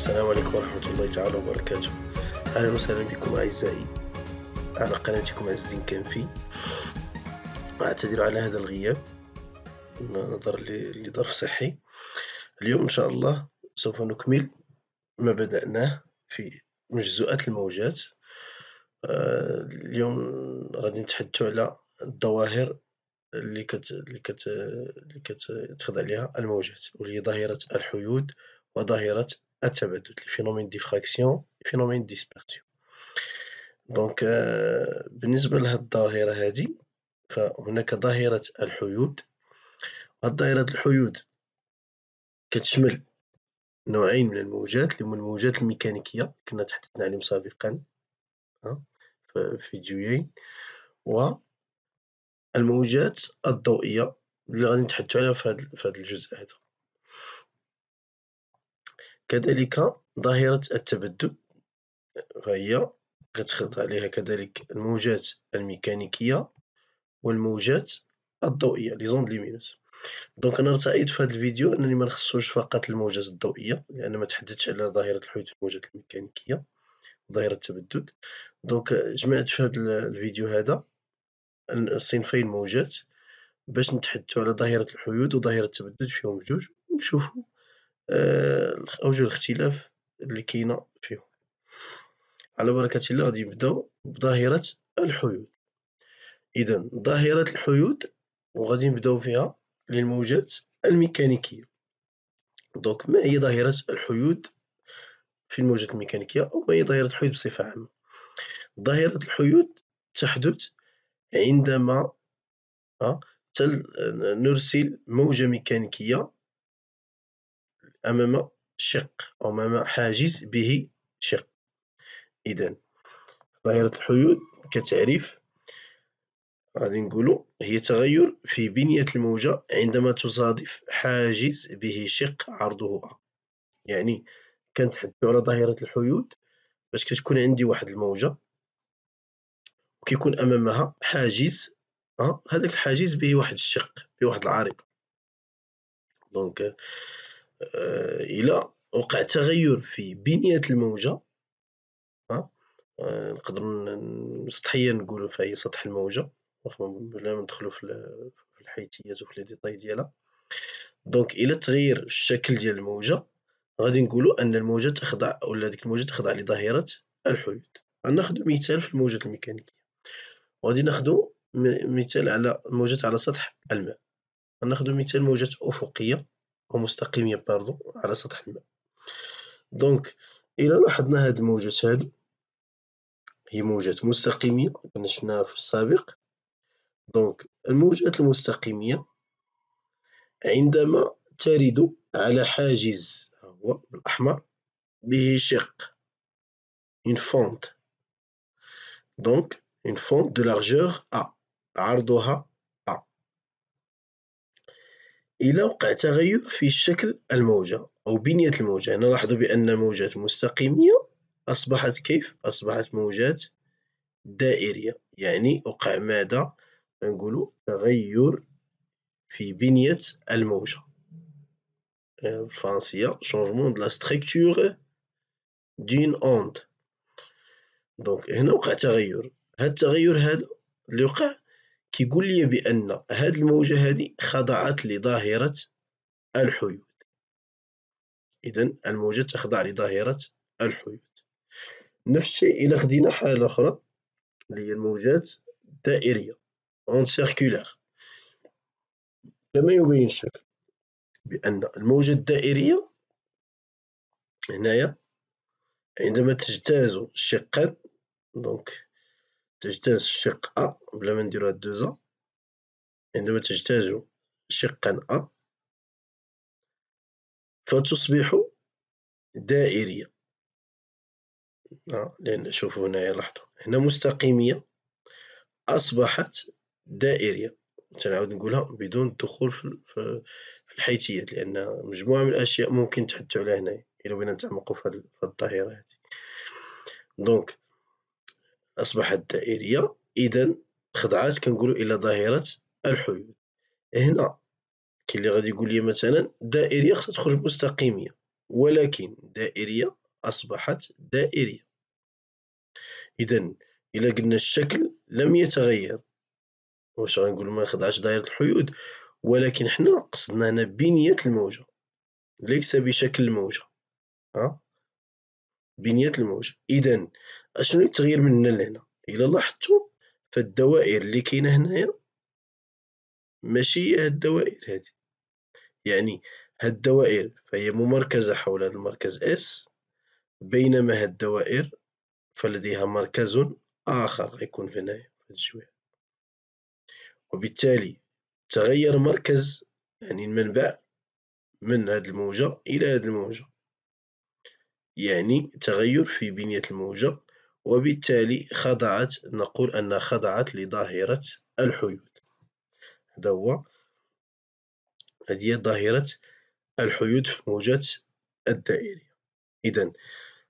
السلام عليكم ورحمة الله تعالى وبركاته أهلا وسهلا بكم أعزائي على قناتكم عز الدين كنفي أعتذر على هذا الغياب نظرا لظرف صحي اليوم إن شاء الله سوف نكمل ما بدأناه في مجزوءات الموجات آه، اليوم غادي نتحدث على الظواهر اللي كت اللي كت اللي كتخضع لها الموجات واللي ظاهرة الحيود وظاهرة التبادل الفينومين ديفراكسيون فينومين ديسبيرسيون دونك بالنسبه لهاد الظاهره هادي فهناك ظاهره الحيود هاد ظاهره الحيود كتشمل نوعين من الموجات اللي هما الموجات الميكانيكيه كنا تحدثنا عليهم سابقا في فيديوين و الموجات الضوئيه اللي غادي نتحدثوا عليها في هذا الجزء هذا كذلك ظاهرة التبدد فهي كتخلط عليها كذلك الموجات الميكانيكية والموجات الضوئية لي زوند ليمينوس دونك انا ارتأيت في هذا الفيديو انني ما نخصوش فقط الموجات الضوئية لان ما تحدثش على ظاهرة الحدوث الموجات الميكانيكية ظاهرة التبدد دونك جمعت في هذا الفيديو هذا الصنفين موجات باش نتحدثوا على ظاهرة الحيود وظاهرة التبدد فيهم بجوج ونشوفوا آه، أوجه الاختلاف اللي كاينة فيهم على بركة الله غادي نبداو بظاهرة الحيود إذا ظاهرة الحيود وغادي نبداو فيها للموجات الميكانيكية دونك ما هي ظاهرة الحيود في الموجات الميكانيكية أو ما هي ظاهرة الحيود بصفة عامة ظاهرة الحيود تحدث عندما آه، آه، نرسل موجة ميكانيكية أمام شق أو أمام حاجز به شق إذن ظاهرة الحيود كتعريف غادي نقولو هي تغير في بنية الموجة عندما تصادف حاجز به شق عرضه أ يعني كنتحدثو على ظاهرة الحيود باش كتكون عندي واحد الموجة وكيكون أمامها حاجز أ هذاك الحاجز به واحد الشق به واحد العارضة دونك آه، الى وقع تغير في بنيه الموجه آه، نقدر سطحيا نقولوا فهي سطح الموجه بلا ما ندخلوا في الحيثيات وفي لي ديطاي ديالها دونك الى تغير الشكل ديال الموجه غادي نقولوا ان الموجه تخضع ولا ديك الموجه تخضع لظاهره الحدود ناخذ مثال في الموجات الميكانيكيه وغادي ناخذ مثال على موجات على سطح الماء ناخذ مثال موجات افقيه ومستقيمية باردون على سطح الماء دونك الى لاحظنا هاد الموجات هادو هي موجات مستقيمية كنا شفناها في السابق دونك الموجات المستقيمية عندما ترد على حاجز هو بالأحمر به شق ان فونت دونك ان فونت دو لارجور ا عرضها الى وقع تغير في شكل الموجة أو بنية الموجة نلاحظ بأن موجات مستقيمية أصبحت كيف؟ أصبحت موجات دائرية يعني وقع ماذا؟ نقول تغير في بنية الموجة بالفرنسية changement de la structure d'une onde دونك هنا وقع تغير هاد التغير هذا اللي وقع كيقول لي بان هاد الموجه هذه خضعت لظاهره الحيود اذا الموجه تخضع لظاهره الحيود نفس الشيء الى خدينا حاله اخرى اللي هي الموجات الدائريه اون سيركولير كما يبين الشكل بان الموجه الدائريه هنايا عندما تجتاز الشقان دونك تجتاز الشق أ بلا ما نديرو هاد دوزا عندما يعني تجتاز شقا أ فتصبح دائرية لأن شوفوا هنايا لاحظوا هنا مستقيمية أصبحت دائرية تنعاود نقولها بدون الدخول في الحيتيات لأن مجموعة من الأشياء ممكن تحدثوا عليها هنايا إلا بغينا نتعمقوا في هاد الظاهرة هادي دونك أصبحت دائرية إذا خضعات كنقولوا إلى ظاهرة الحدود هنا كاين اللي غادي يقول لي مثلا دائرية خصها تخرج مستقيمية ولكن دائرية أصبحت دائرية إذا إلا قلنا الشكل لم يتغير واش غنقول ما خضعش دائرة الحدود ولكن حنا قصدنا هنا بنية الموجة ليس بشكل الموجة ها أه؟ بنيه الموجة اذا اشنو التغيير من هنا لهنا الا لاحظتوا فالدوائر اللي كاينه هنايا ماشي هي هاد الدوائر هادي يعني هاد الدوائر فهي ممركزه حول هذا المركز اس بينما هاد الدوائر فلديها مركز اخر غيكون في هنايا في وبالتالي تغير مركز يعني المنبع من هاد الموجه الى هاد الموجه يعني تغير في بنية الموجة وبالتالي خضعت نقول أنها خضعت لظاهرة الحيود هذا هو هذه ظاهرة الحيود في الموجات الدائرية إذا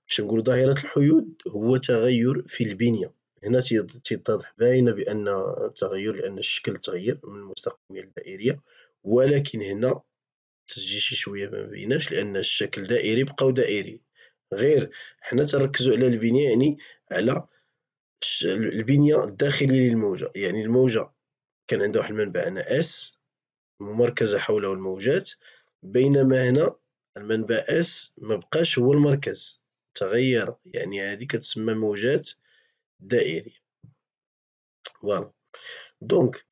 باش نقول ظاهرة الحيود هو تغير في البنية هنا تيتضح باينة بأن تغير لأن الشكل تغير من المستقيمية الدائرية ولكن هنا تجي شي شوية ما بيناش لأن الشكل دائري بقاو دائري غير حنا تنركزوا على البنيه يعني على البنيه الداخليه للموجه يعني الموجه كان عندها واحد المنبع هنا اس مركزه حوله الموجات بينما هنا المنبع اس ما بقاش هو المركز تغير يعني هذه كتسمى موجات دائريه فوالا دونك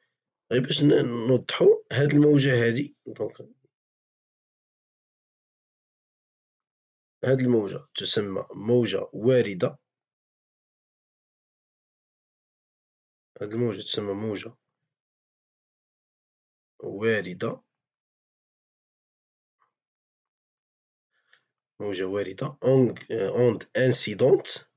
غير باش نوضحوا هاد الموجه هادي دونك هاد الموجة تسمى موجة واردة هاد الموجة تسمى موجة واردة موجة واردة ond incidente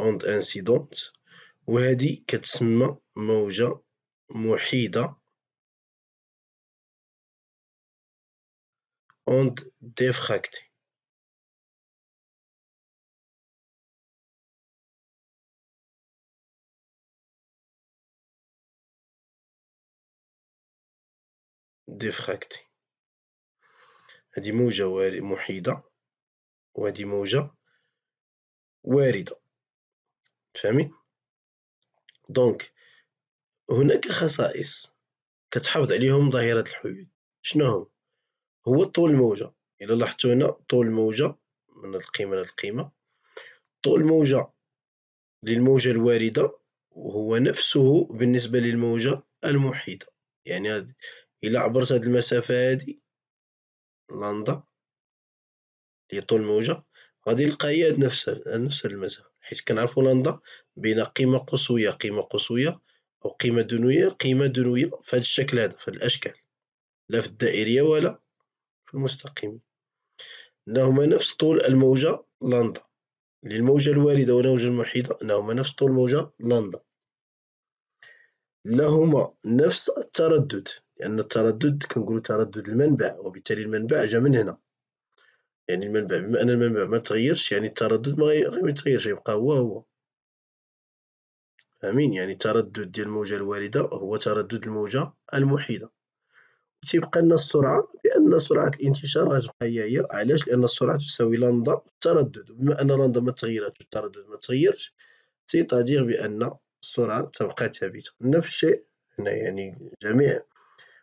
اوند انسيدونت وهذه كتسمى موجة محيدة اوند ديفراكتي ديفراكتي هذه موجة محيدة وهذه موجة واردة تفهمي دونك هناك خصائص كتحافظ عليهم ظاهرة الحيود شنو هم هو طول الموجة الا لاحظتوا هنا طول الموجة من القيمة للقيمة طول الموجة للموجة الواردة وهو نفسه بالنسبة للموجة المحيطة يعني إلى عبرت هاد المسافة هادي لندا هي طول الموجة غادي نلقى هي نفس نفس المسافة حيت كنعرفو لندا بين قيمه قصويه قيمه قصويه وقيمه دنويه قيمه دنويه فهاد الشكل هذا فهاد الاشكال لا في الدائريه ولا في المستقيم انهما نفس طول الموجه لندا للموجه يعني الوارده والموجه المحيطة انهما نفس طول موجه لندا لهما نفس التردد لان التردد كنقولو تردد المنبع وبالتالي المنبع جا من هنا يعني المنبع بما أن المنبع ما تغيرش يعني التردد ما يتغيرش يبقى هو هو فاهمين يعني تردد ديال الموجة الواردة هو تردد الموجة المحيطة تيبقى لنا السرعة بأن سرعة الانتشار غتبقى هي هي علاش لأن السرعة تساوي لندا التردد بما أن لندا ما تغيرات والتردد ما تغيرش تيتادير بأن السرعة تبقى ثابتة نفس الشيء هنا يعني جميع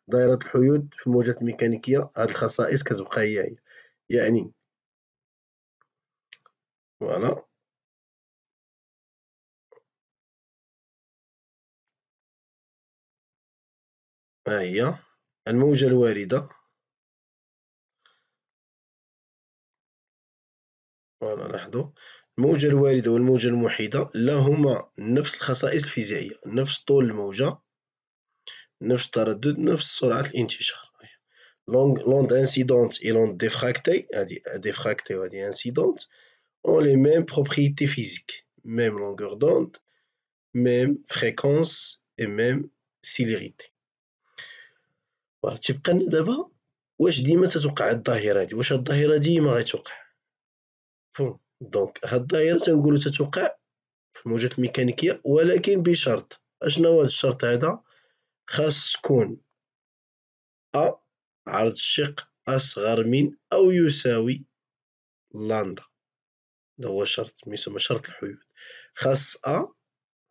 دائرة الحيود في الموجات الميكانيكية هاد الخصائص كتبقى هي هي يعني Voilà. ها هي الموجة الواردة فوالا لاحظوا الموجة الواردة والموجة المحيطة لهما نفس الخصائص الفيزيائية نفس طول الموجة نفس التردد نفس سرعة الانتشار لوند انسيدونت اي لوند ديفراكتي هادي ديفراكتي هادي انسيدونت ont les mêmes propriétés physiques, même longueur d'onde, même fréquence et même célérité. سيليريتي تيبقى لنا دابا واش ديما تتوقع الظاهره هادي واش الظاهره ديما غتوقع فهم دونك هاد الظاهره تنقولو تتوقع في الموجات الميكانيكيه ولكن بشرط اشنو هو الشرط هذا خاص تكون ا عرض الشق اصغر من او يساوي لاندا هذا هو شرط ما يسمى شرط الحيود خاص أ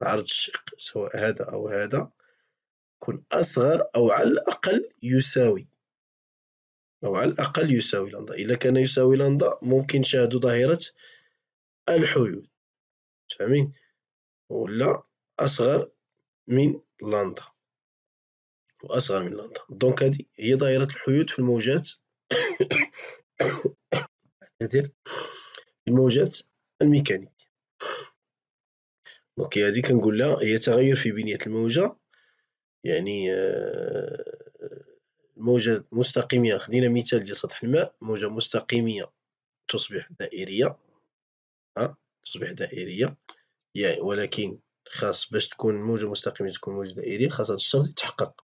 عرض الشق سواء هذا أو هذا يكون أصغر أو على الأقل يساوي أو على الأقل يساوي لندا إلا كان يساوي لندا ممكن نشاهدوا ظاهرة الحيود فاهمين ولا أصغر من لندا وأصغر من لندا دونك هذه هي ظاهرة الحيود في الموجات اعتذر الموجات الميكانيكية دونك هذه كنقول لها هي تغير في بنية الموجة يعني آه، موجة مستقيمية خدينا مثال ديال سطح الماء موجة مستقيمية تصبح دائرية أه؟ تصبح دائرية يعني ولكن خاص باش تكون موجة مستقيمية تكون موجة دائرية خاص هذا الشرط يتحقق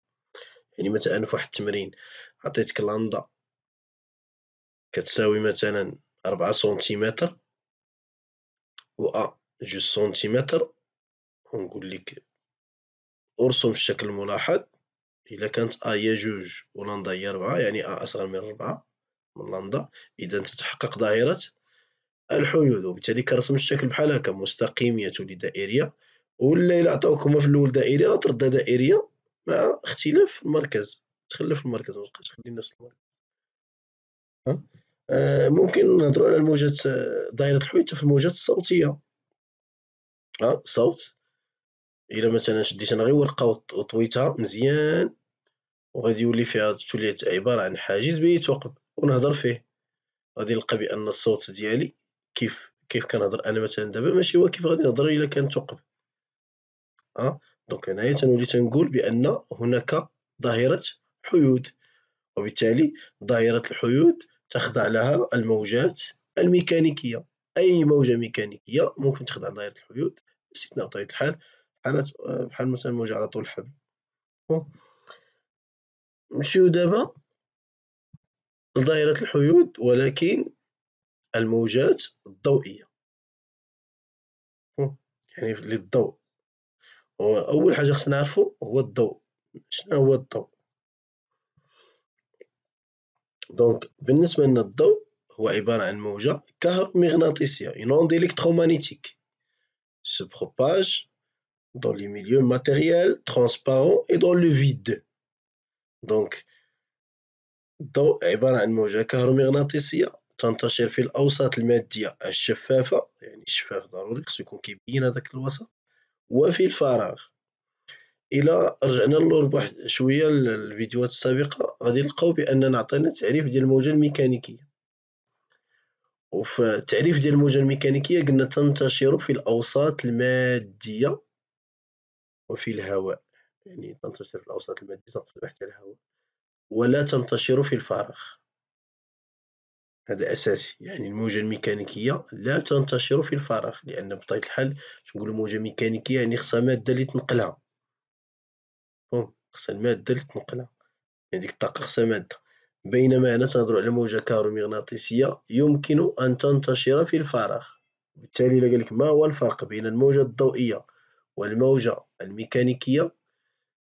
يعني مثلا في واحد التمرين عطيتك لندا كتساوي مثلا ربعة سنتيمتر و أ جوج سنتيمتر لك ارسم الشكل الملاحظ إلا كانت أ هي جوج و لندا هي ربعة يعني أ أصغر من ربعة من لندا إذا تتحقق ظاهرة الحيود وبالتالي كنرسم الشكل بحال هكا مستقيمية لدائرية ولا إلا عطاوكم في الأول دائرية غتردها دائرية مع اختلاف المركز تخلف المركز وتبقى تخلي نفس المركز ها آه، ممكن نهضروا على الموجات آه، دائره الحيط في الموجات الصوتيه ها صوت الا مثلا شديت انا غير ورقه وطويتها مزيان وغادي يولي فيها تولي عباره عن حاجز وقب ونهضر فيه غادي نلقى بان الصوت ديالي كيف كيف كنهضر انا مثلا دابا ماشي هو كيف غادي نهضر الا كان ثقب ها دونك هنايا تنولي تنقول بان هناك ظاهره حيود وبالتالي ظاهره الحيود تخضع لها الموجات الميكانيكية أي موجة ميكانيكية ممكن تخضع لدائرة الحدود باستثناء بطبيعة الحال بحال مثلا موجة على طول الحبل نمشيو دابا لدائرة الحدود ولكن الموجات الضوئية يعني للضوء أول حاجة خصنا نعرفو هو الضوء شنو هو الضوء دونك بالنسبة لنا الضوء هو عبارة عن موجة كهرومغناطيسية une onde électromagnétique se propage dans les milieux matériels, transparents et dans le vide. Donc, الضوء عبارة عن موجة كهرومغناطيسية تنتشر في الأوساط المادية الشفافة يعني شفاف ضروري خصو يكون كيبين هداك الوسط وفي الفراغ الى رجعنا للور بواحد شويه الفيديوهات السابقه غادي نلقاو باننا عطينا تعريف ديال الموجه الميكانيكيه وفي التعريف ديال الموجه الميكانيكيه قلنا تنتشر في الاوساط الماديه وفي الهواء يعني تنتشر في الاوساط الماديه تنقصد حتى الهواء ولا تنتشر في الفراغ هذا اساسي يعني الموجه الميكانيكيه لا تنتشر في الفراغ لان بطبيعه الحال باش موجه ميكانيكيه يعني خصها ماده اللي تنقلها مفهوم خصها المادة اللي تنقلها يعني ديك الطاقة خصها مادة بينما هنا تنهضرو على موجة كهرومغناطيسية يمكن أن تنتشر في الفراغ بالتالي إلا قالك ما هو الفرق بين الموجة الضوئية والموجة الميكانيكية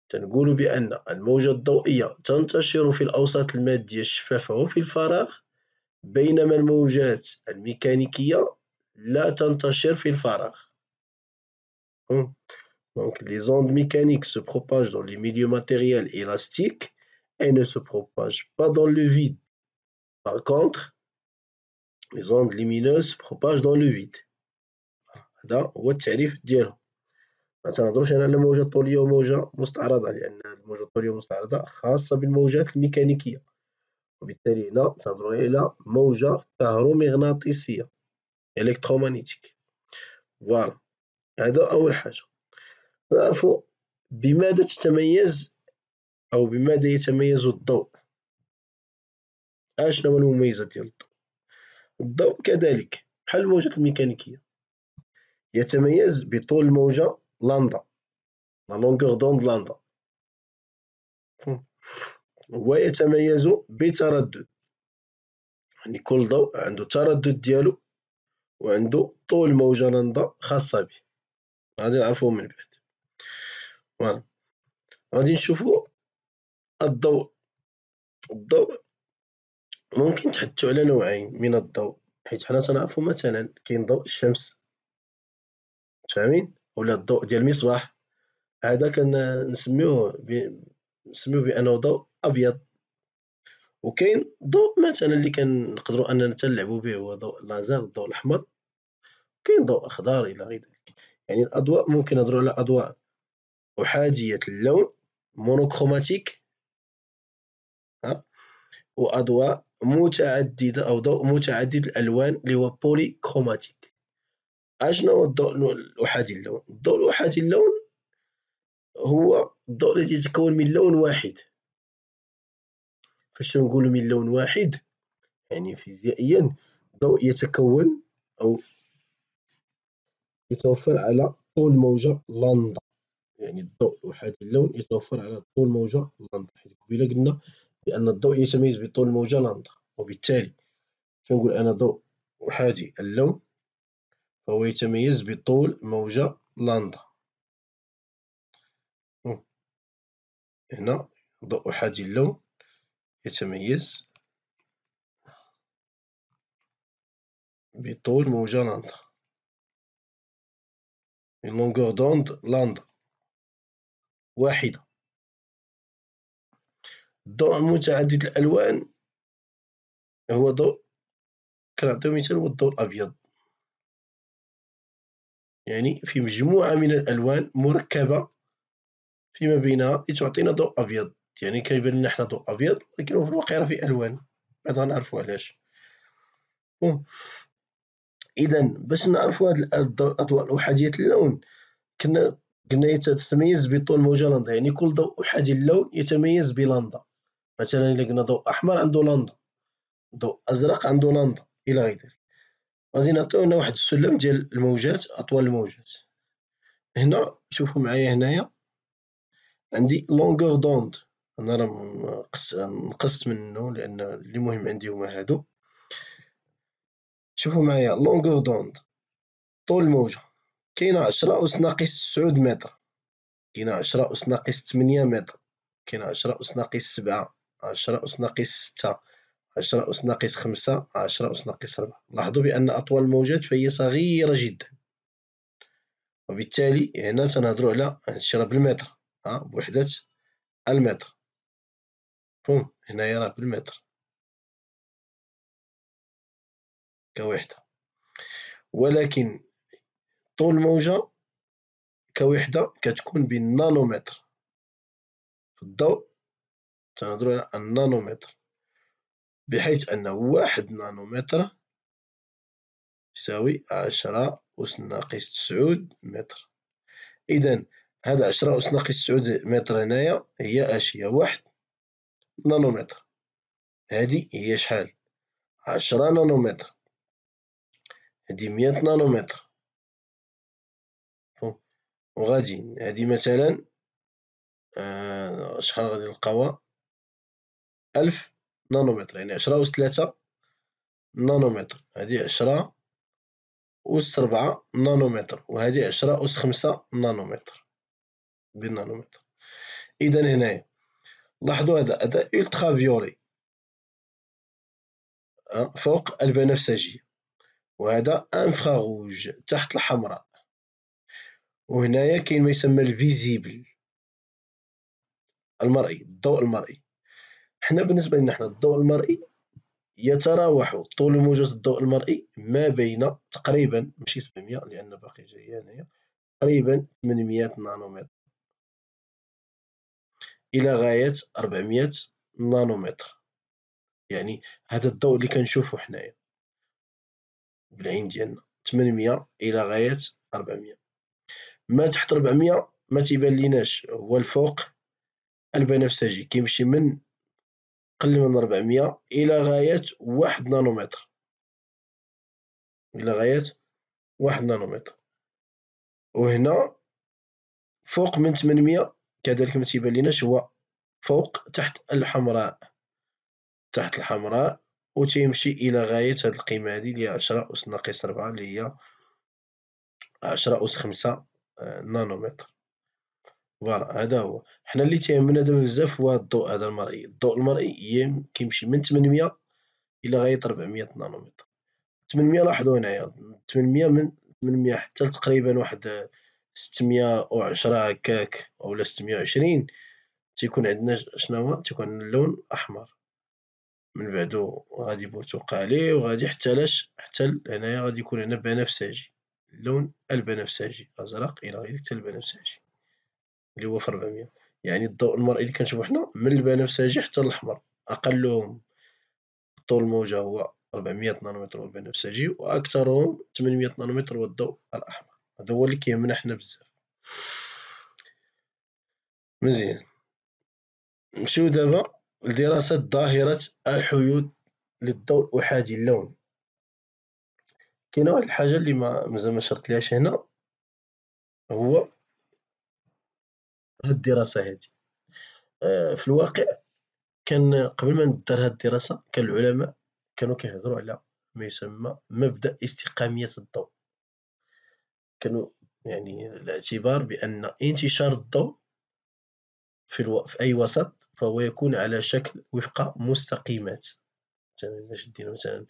تنقول بأن الموجة الضوئية تنتشر في الأوساط المادية الشفافة وفي الفراغ بينما الموجات الميكانيكية لا تنتشر في الفراغ Donc les ondes mécaniques se propagent dans les milieux matériels élastiques et ne se propagent pas dans le vide. Par contre, les ondes lumineuses se propagent dans le vide. هذا هو التعريف ديالهم ما تنهضروش انا على موجه طوليه وموجه مستعرضه لان الموجه الطوليه والمستعرضه خاصه بالموجات الميكانيكيه وبالتالي هنا تنهضروا على موجه كهرومغناطيسيه الكترومغنيتيك فوالا هذا اول حاجه نعرفوا بماذا تتميز أو بماذا يتميز الضوء هو المميزات ديال الضوء الضوء كذلك بحال الموجات الميكانيكية يتميز بطول الموجة لاندا لا لونغور دوند لاندا ويتميز بتردد يعني كل ضوء عنده تردد ديالو وعنده طول موجة لاندا خاصة به غادي نعرفوه من بعد فوالا غادي نشوفو الضوء الضوء ممكن تحدثو على نوعين من الضوء حيت حنا تنعرفو مثلا كاين ضوء الشمس فاهمين ولا الضوء ديال المصباح هدا كنسميوه نسميوه بانه ضوء ابيض وكاين ضوء مثلا اللي كنقدروا اننا تنلعبوا به هو ضوء اللازر الضوء الاحمر كاين ضوء اخضر الى غير ذلك يعني الاضواء ممكن نهضروا على اضواء أحادية اللون مونوكروماتيك وأضواء متعددة أو ضوء متعدد الألوان اللي هو بولي كروماتيك أشنو الضوء الأحادي اللون؟ الضوء الأحادي اللون هو الضوء الذي يتكون من لون واحد فاش نقولوا من لون واحد يعني فيزيائيا الضوء يتكون أو يتوفر على طول موجة لندا يعني الضوء لوحات اللون يتوفر على طول موجة لاندا حيت قبيله قلنا بأن الضوء يتميز بطول موجة لاندا وبالتالي كنقول أنا ضوء أحادي اللون فهو يتميز بطول موجة لاندا هنا ضوء أحادي اللون يتميز بطول موجة لاندا لونغور دوند لاندا واحدة الضوء متعدد الألوان هو ضوء كنعطيو مثال هو الضوء الأبيض يعني في مجموعة من الألوان مركبة فيما بينها لتعطينا ضوء أبيض يعني كيبان لنا حنا ضوء أبيض ولكن في الواقع راه في ألوان بعد غنعرفو علاش إذا باش نعرفو هاد الأضواء الأحادية اللون كنا قلنا يتتميز بطول موجة لندا يعني كل ضوء أحد اللون يتميز بلندا مثلا إلا قلنا ضوء أحمر عنده لندا ضوء أزرق عنده لندا إلى غير ذلك غادي نعطيونا واحد السلم ديال الموجات أطول الموجات هنا شوفوا معايا هنايا عندي لونغور دوند أنا راه نقصت منه لأن اللي مهم عندي هما هادو شوفوا معايا لونغور دوند طول الموجه كاينه 10 أس ناقص 9 متر كاينه 10 أس ناقص 8 متر كاينه 10 أس ناقص 7 10 أس ناقص 6 10 أس ناقص 5 10 أس ناقص 4 لاحظوا بأن أطول الموجات فهي صغيرة جدا وبالتالي هنا تنهضروا على هادشي راه بالمتر ها بوحدة المتر فهم هنايا راه بالمتر كوحدة ولكن طول الموجة كوحدة كتكون بالنانومتر في الضوء تنهضروا على النانومتر بحيث أن واحد نانومتر يساوي عشرة أس ناقص تسعود متر إذن هاد عشرة أس ناقص تسعود متر هنايا هي أش هي واحد نانومتر هادي هي شحال عشرة نانومتر هادي مية نانومتر وغادي هادي مثلا آه شحال غادي نلقاوها ألف نانومتر يعني عشرة أوس تلاتة نانومتر هادي عشرة أوس ربعة نانومتر وهادي عشرة أوس خمسة نانومتر بالنانومتر إذا هنايا لاحظوا هذا هذا الترا فيولي آه، فوق البنفسجية وهذا انفراغوج تحت الحمراء وهنايا كاين ما يسمى الفيزيبل المرئي الضوء المرئي حنا بالنسبه لنا حنا الضوء المرئي يتراوح طول موجة الضوء المرئي ما بين تقريبا ماشي 700 لان باقي جايه هنايا تقريبا 800 نانومتر الى غايه 400 نانومتر يعني هذا الضوء اللي كنشوفو حنايا بالعين ديالنا 800 الى غايه 400 ما تحت 400 ما تيبان ليناش هو الفوق البنفسجي كيمشي من قل من 400 الى غايه 1 نانومتر الى غايه 1 نانومتر وهنا فوق من 800 كذلك ما تيبان ليناش هو فوق تحت الحمراء تحت الحمراء وتيمشي الى غايه هذه القيمه هذه اللي هي 10 اس ناقص 4 اللي هي 10 اس 5 نانومتر فوالا هذا هو حنا اللي تيهمنا دابا بزاف هو الضوء هذا المرئي الضوء المرئي كيمشي من 800 الى غايه 400 نانومتر 800 لاحظوا هنايا 800 من 800 حتى تقريبا واحد 610 هكاك اولا 620 تيكون عندنا شنو هو تيكون اللون احمر من بعدو غادي برتقالي وغادي حتى لاش حتى هنايا غادي يكون هنا بنفسجي لون البنفسجي أزرق إلى غير حتى البنفسجي اللي هو في 400 يعني الضوء المرئي اللي كنشوفو حنا من البنفسجي حتى الأحمر أقلهم طول الموجة هو 400 نانومتر هو البنفسجي وأكثرهم 800 نانومتر هو الضوء الأحمر هذا هو اللي كيهمنا حنا بزاف مزيان نمشيو دابا لدراسة ظاهرة الحيود للضوء أحادي اللون كاينه واحد الحاجه اللي ما مازال ما ليهاش هنا هو هاد الدراسه هادي آه، في الواقع كان قبل ما ندار هاد الدراسه كان العلماء كانوا كيهضروا على ما يسمى مبدا استقاميه الضوء كانوا يعني الاعتبار بان انتشار الضوء في, الو... في اي وسط فهو يكون على شكل وفق مستقيمات مثلا باش دينا مثلا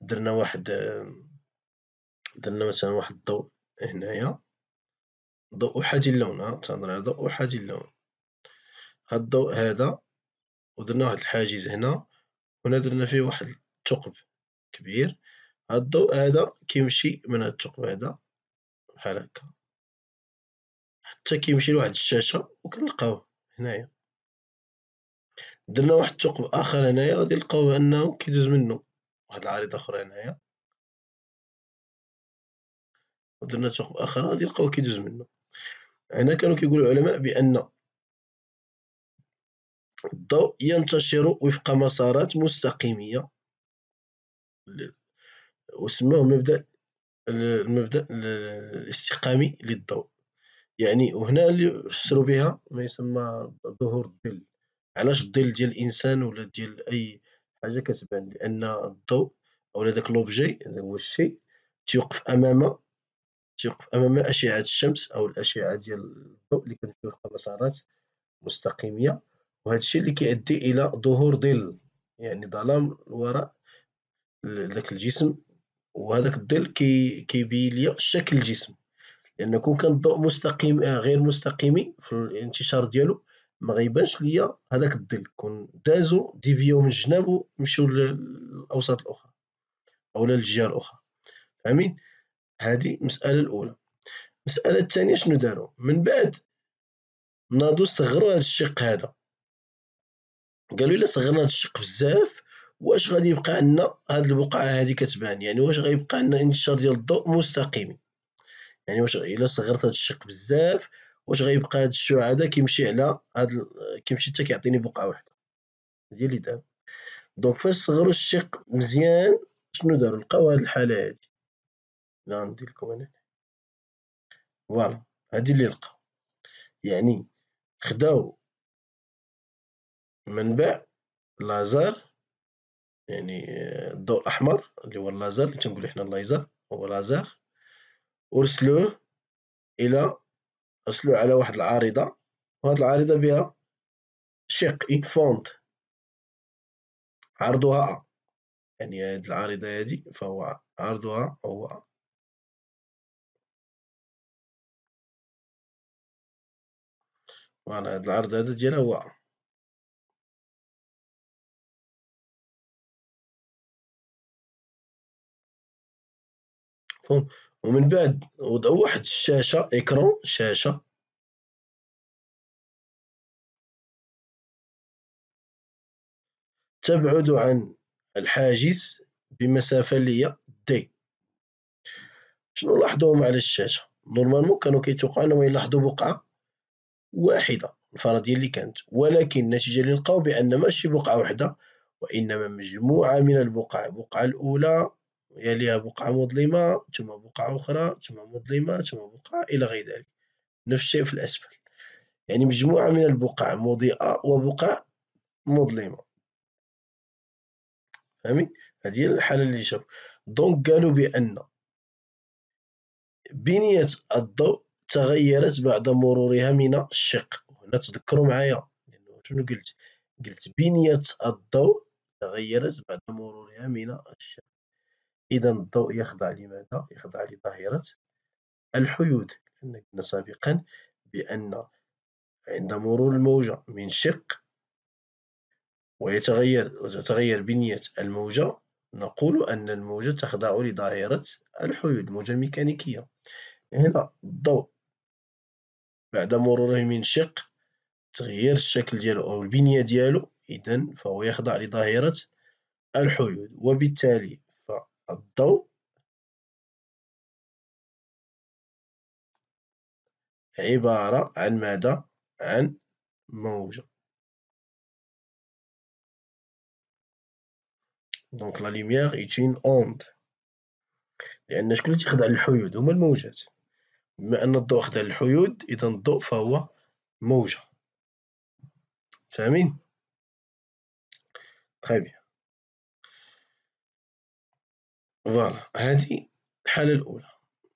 درنا واحد درنا مثلا واحد الضوء هنايا ضوء أحادي اللون ها على ضوء أحادي اللون هاد الضوء هذا ودرنا واحد الحاجز هنا هنا درنا فيه واحد الثقب كبير هاد الضوء هذا كيمشي من هاد الثقب هذا بحال هكا حتى كيمشي لواحد الشاشة وكنلقاوه هنايا درنا واحد الثقب آخر هنايا غادي نلقاو أنه كيدوز منه واحد العارضة اخرى هنايا ودرنا ثقب اخر غادي نلقاو كيدوز منا هنا كانوا كيقولوا العلماء بان الضوء ينتشر وفق مسارات مستقيميه وسموه مبدا المبدا الاستقامي للضوء يعني وهنا اللي فسروا بها ما يسمى ظهور الظل علاش الظل ديال الانسان ولا ديال اي حاجه كتبان لان الضوء او داك لوبجي هو الشيء تيوقف امام تيوقف أمام أشعة الشمس أو الأشعة ديال الضوء اللي كتكون في مسارات مستقيمية وهذا الشيء اللي كيؤدي إلى ظهور ظل يعني ظلام وراء ذاك الجسم وهذاك الظل كي كيبين ليا شكل الجسم لأن كون كان الضوء مستقيم غير مستقيمي في الانتشار ديالو ما غيبانش ليا هذاك الظل كون دازو ديفيو من جنابو مشيو للأوساط الأخرى أو للجهة الأخرى فاهمين هذه المسألة الأولى المسألة الثانية شنو داروا من بعد نادو صغروا هذا الشق هذا قالوا إلا صغرنا هذا الشق بزاف واش غادي يبقى عندنا هاد البقعة هادي كتبان يعني واش غيبقى عندنا انتشار ديال الضوء مستقيم يعني واش إلا صغرت هاد الشق بزاف واش غيبقى هذا الشعاع هذا كيمشي على هاد ال... كيمشي حتى كيعطيني بقعة واحدة هادي اللي دار دونك فاش صغروا الشق مزيان شنو داروا لقاو هاد الحالة هادي لا نعم، ندير لكم انا فوالا هادي اللي لقى يعني خداو منبع لازر يعني الضوء الاحمر اللي هو اللازر اللي تنقولو حنا الليزر هو لازر ورسلوه الى ارسلوه على واحد العارضه وهاد العارضه بها شق اون فونت عرضها يعني هاد العارضه هادي فهو عرضها هو وعلى هذا العرض هذا ديالها هو فهم ومن بعد وضعوا واحد الشاشه إكرون شاشه تبعد عن الحاجز بمسافه اللي هي دي شنو لاحظوهم على الشاشه نورمالمون كانوا كيتوقعوا انهم يلاحظوا بقعه واحدة الفرضية اللي كانت ولكن النتيجة اللي لقاو بأن ماشي بقعة واحدة وإنما مجموعة من البقع البقعة الأولى يليها بقعة مظلمة ثم بقعة أخرى ثم مظلمة ثم بقعة إلى غير ذلك نفس الشيء في الأسفل يعني مجموعة من البقع مضيئة وبقع مظلمة فهمي هذه الحالة اللي جاب دونك قالوا بأن بنية الضوء تغيرت بعد مرورها من الشق هنا تذكروا معايا لأنه شنو قلت قلت بنية الضوء تغيرت بعد مرورها من الشق إذا الضوء يخضع لماذا؟ يخضع لظاهرة الحيود لأن قلنا سابقا بأن عند مرور الموجة من شق ويتغير وتتغير بنية الموجة نقول أن الموجة تخضع لظاهرة الحيود موجة ميكانيكية هنا الضوء بعد مروره من شق تغيير الشكل ديالو أو البنية ديالو إذا فهو يخضع لظاهرة الحيود وبالتالي فالضوء عبارة عن ماذا؟ عن موجة دونك لا لوميير اي اون اوند لان شكون اللي تيخضع للحيود هما الموجات بما أن الضوء خد الحيود إذا الضوء فهو موجة فاهمين طيب بيان فوالا هذه الحالة الأولى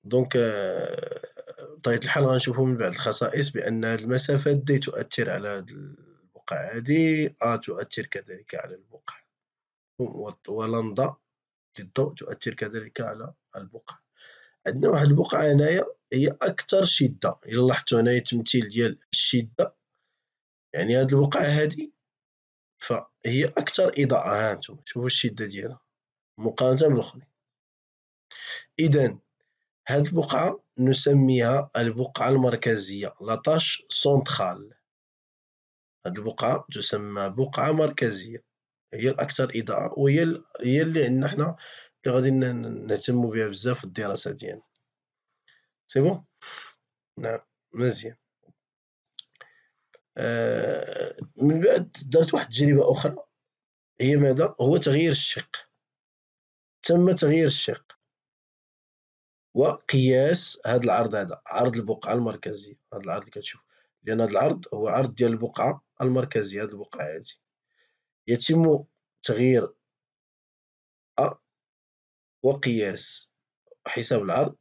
دونك بطبيعة آه، الحال غنشوفو من بعد الخصائص بأن المسافات دي تؤثر على هاد البقعة هادي أ تؤثر كذلك على البقعة ولندا للضوء تؤثر كذلك على البقعة عندنا واحد البقعة هنايا هي اكثر شده الا لاحظتوا هنايا التمثيل ديال الشده يعني هاد البقعه هادي فهي اكثر اضاءه ها انتم شوفوا الشده ديالها مقارنه بالاخرى اذا هاد البقعه نسميها البقعه المركزيه لاطاش سونترال هاد البقعه تسمى بقعه مركزيه هي الاكثر اضاءه وهي هي اللي عندنا حنا اللي غادي نهتموا بها بزاف في الدراسه ديالنا سي بون نعم مزيان من بعد دارت واحد التجربه اخرى هي ماذا هو تغيير الشق تم تغيير الشق وقياس هذا العرض هذا عرض البقعه المركزيه هذا العرض اللي كتشوف لان هذا العرض هو عرض ديال البقعه المركزيه هذه البقعه هذه يتم تغيير أ وقياس حساب العرض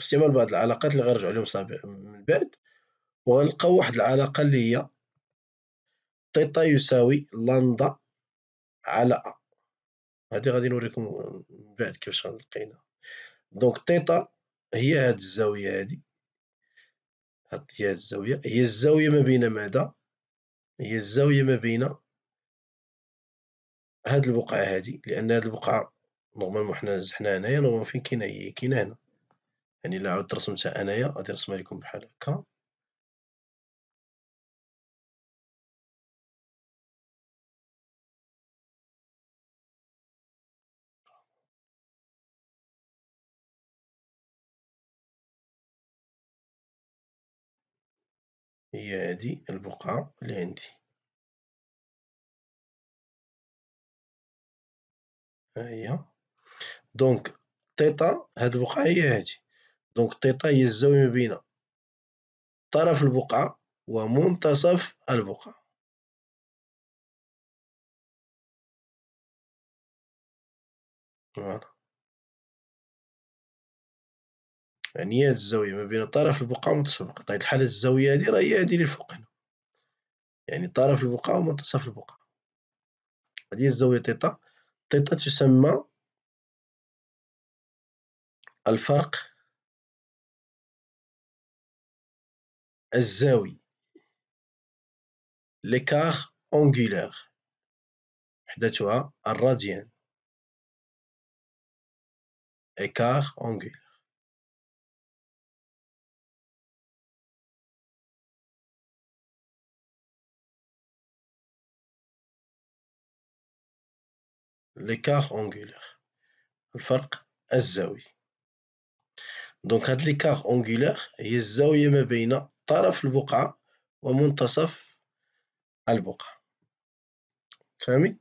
استعمال بعض العلاقات اللي غنرجعو لهم من بعد وغنلقاو واحد العلاقة اللي هي تيتا يساوي لندا على أ هادي غادي نوريكم من بعد كيفاش غنلقينا دونك تيتا هي هاد الزاوية هادي هاد هي هاد الزاوية هي الزاوية ما بين ماذا هي الزاوية ما بين هاد البقعة هادي لأن هاد البقعة نورمالمون حنا نزحنا هنايا نورمالمون فين كاينة هي كاينة هنا يعني الا عاودت رسمتها انايا غادي نرسمها لكم بحال هكا هي هادي البقعة اللي عندي ها هي دونك تيتا هاد البقعة هي هادي دونك تيتا هي الزاوية ما بين طرف البقعة ومنتصف البقعة فوالا يعني هي الزاوية ما بين طرف البقعة ومنتصف البقعة طيب الحالة الزاوية هذه راه هي هذه اللي فوق هنا يعني طرف البقعة ومنتصف البقعة هذه الزاوية تيتا تيتا تسمى الفرق الزاوي ليكار أنجولار وحدتها الراديان écart angulaire. l'écart angulaire الفرق الزاوي دونك هاد l'écart angulaire هي الزاويه ما بين طرف البقعة ومنتصف البقعة فهمي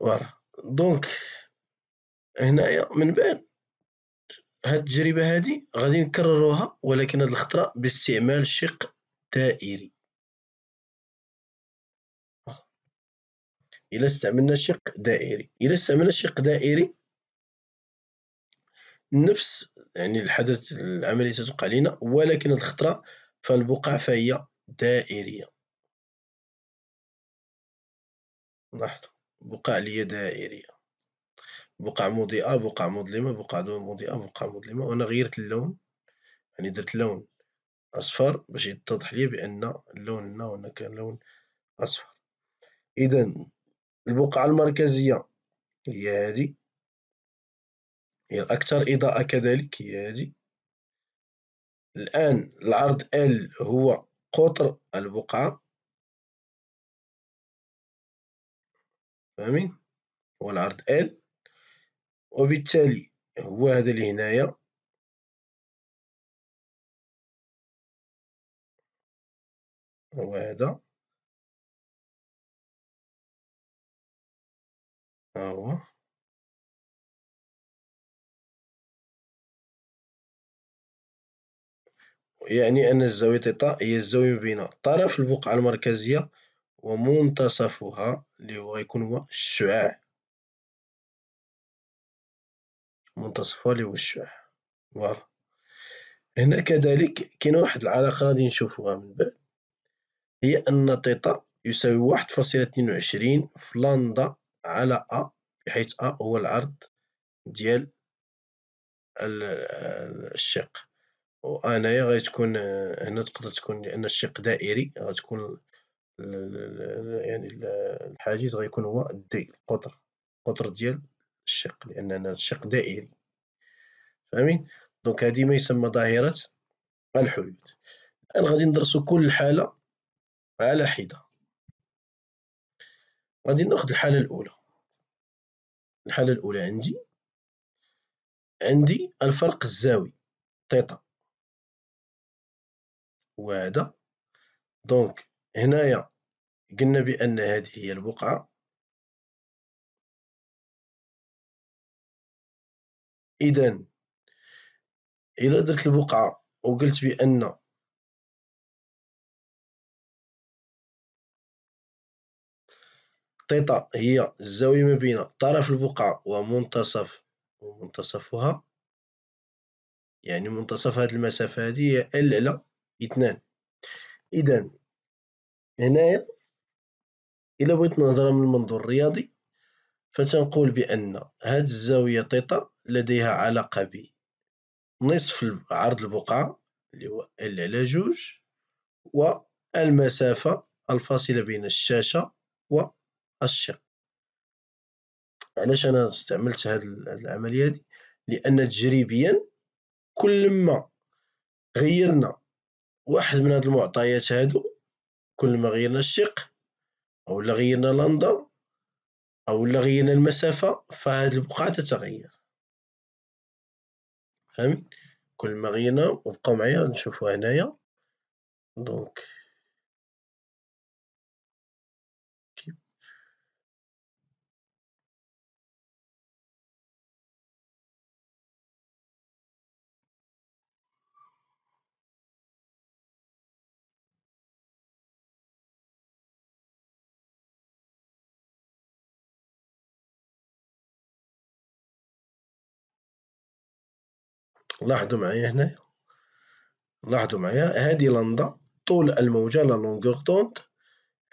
فوالا دونك هنايا من بعد هاد التجربة هادي غادي نكرروها ولكن هاد الخطرة باستعمال شق دائري إلا استعملنا شق دائري إلا استعملنا شق دائري نفس يعني الحدث العملية ستوقع لنا ولكن الخطرة فالبقع فهي دائرية لاحظ بقع لي دائرية بقع مضيئة بقع مظلمة بقع دون مضيئة بقع مظلمة وأنا غيرت اللون يعني درت لون أصفر باش يتضح لي بأن اللون هنا هنا كان لون أصفر إذا البقعة المركزية هي هذه هي يعني الأكثر إضاءة كذلك هي هذه الآن العرض L هو قطر البقعة فاهمين هو العرض L وبالتالي هو هذا اللي هنايا هو هذا ها هو يعني أن الزاوية تيتا هي الزاوية بين طرف البقعة المركزية ومنتصفها اللي هو غيكون هو الشعاع منتصفها اللي هو الشعاع فوالا هنا كذلك كاين واحد العلاقة غادي نشوفوها من بعد هي أن تيتا يساوي واحد فاصلة اثنين وعشرين في لندا على أ بحيث أ هو العرض ديال الشق وانايا غتكون هنا تقدر تكون لان الشق دائري غتكون يعني الحاجز غيكون هو الدي القطر القطر ديال الشق لان الشق دائري فاهمين دونك هذه ما يسمى ظاهره الحدود الان غادي ندرسو كل حاله على حده غادي ناخذ الحاله الاولى الحاله الاولى عندي عندي الفرق الزاوي تيتا هو هذا دونك هنايا قلنا بان هذه هي البقعه اذا الى درت البقعه وقلت بان تيتا هي الزاويه ما بين طرف البقعه ومنتصف ومنتصفها يعني منتصف هذه المسافه هذه هي ال على اثنان اذا هنايا الا بغيت نهضر من منظور رياضي فتنقول بان هاد الزاويه تيتا لديها علاقه ب نصف عرض البقعه اللي هو ال على جوج والمسافه الفاصله بين الشاشه والشق علاش انا استعملت هاد العمليه هادي لان تجريبيا كلما غيرنا واحد من هاد المعطيات هادو كل ما غيرنا الشق اولا غيرنا او اولا غيرنا المسافه فهاد البقعه تتغير فهمت كل ما غيرنا وبقاو معايا نشوفوا هنايا دونك لاحظوا معايا هنايا لاحظوا معايا هذه لندا طول الموجة لا لونغور دونت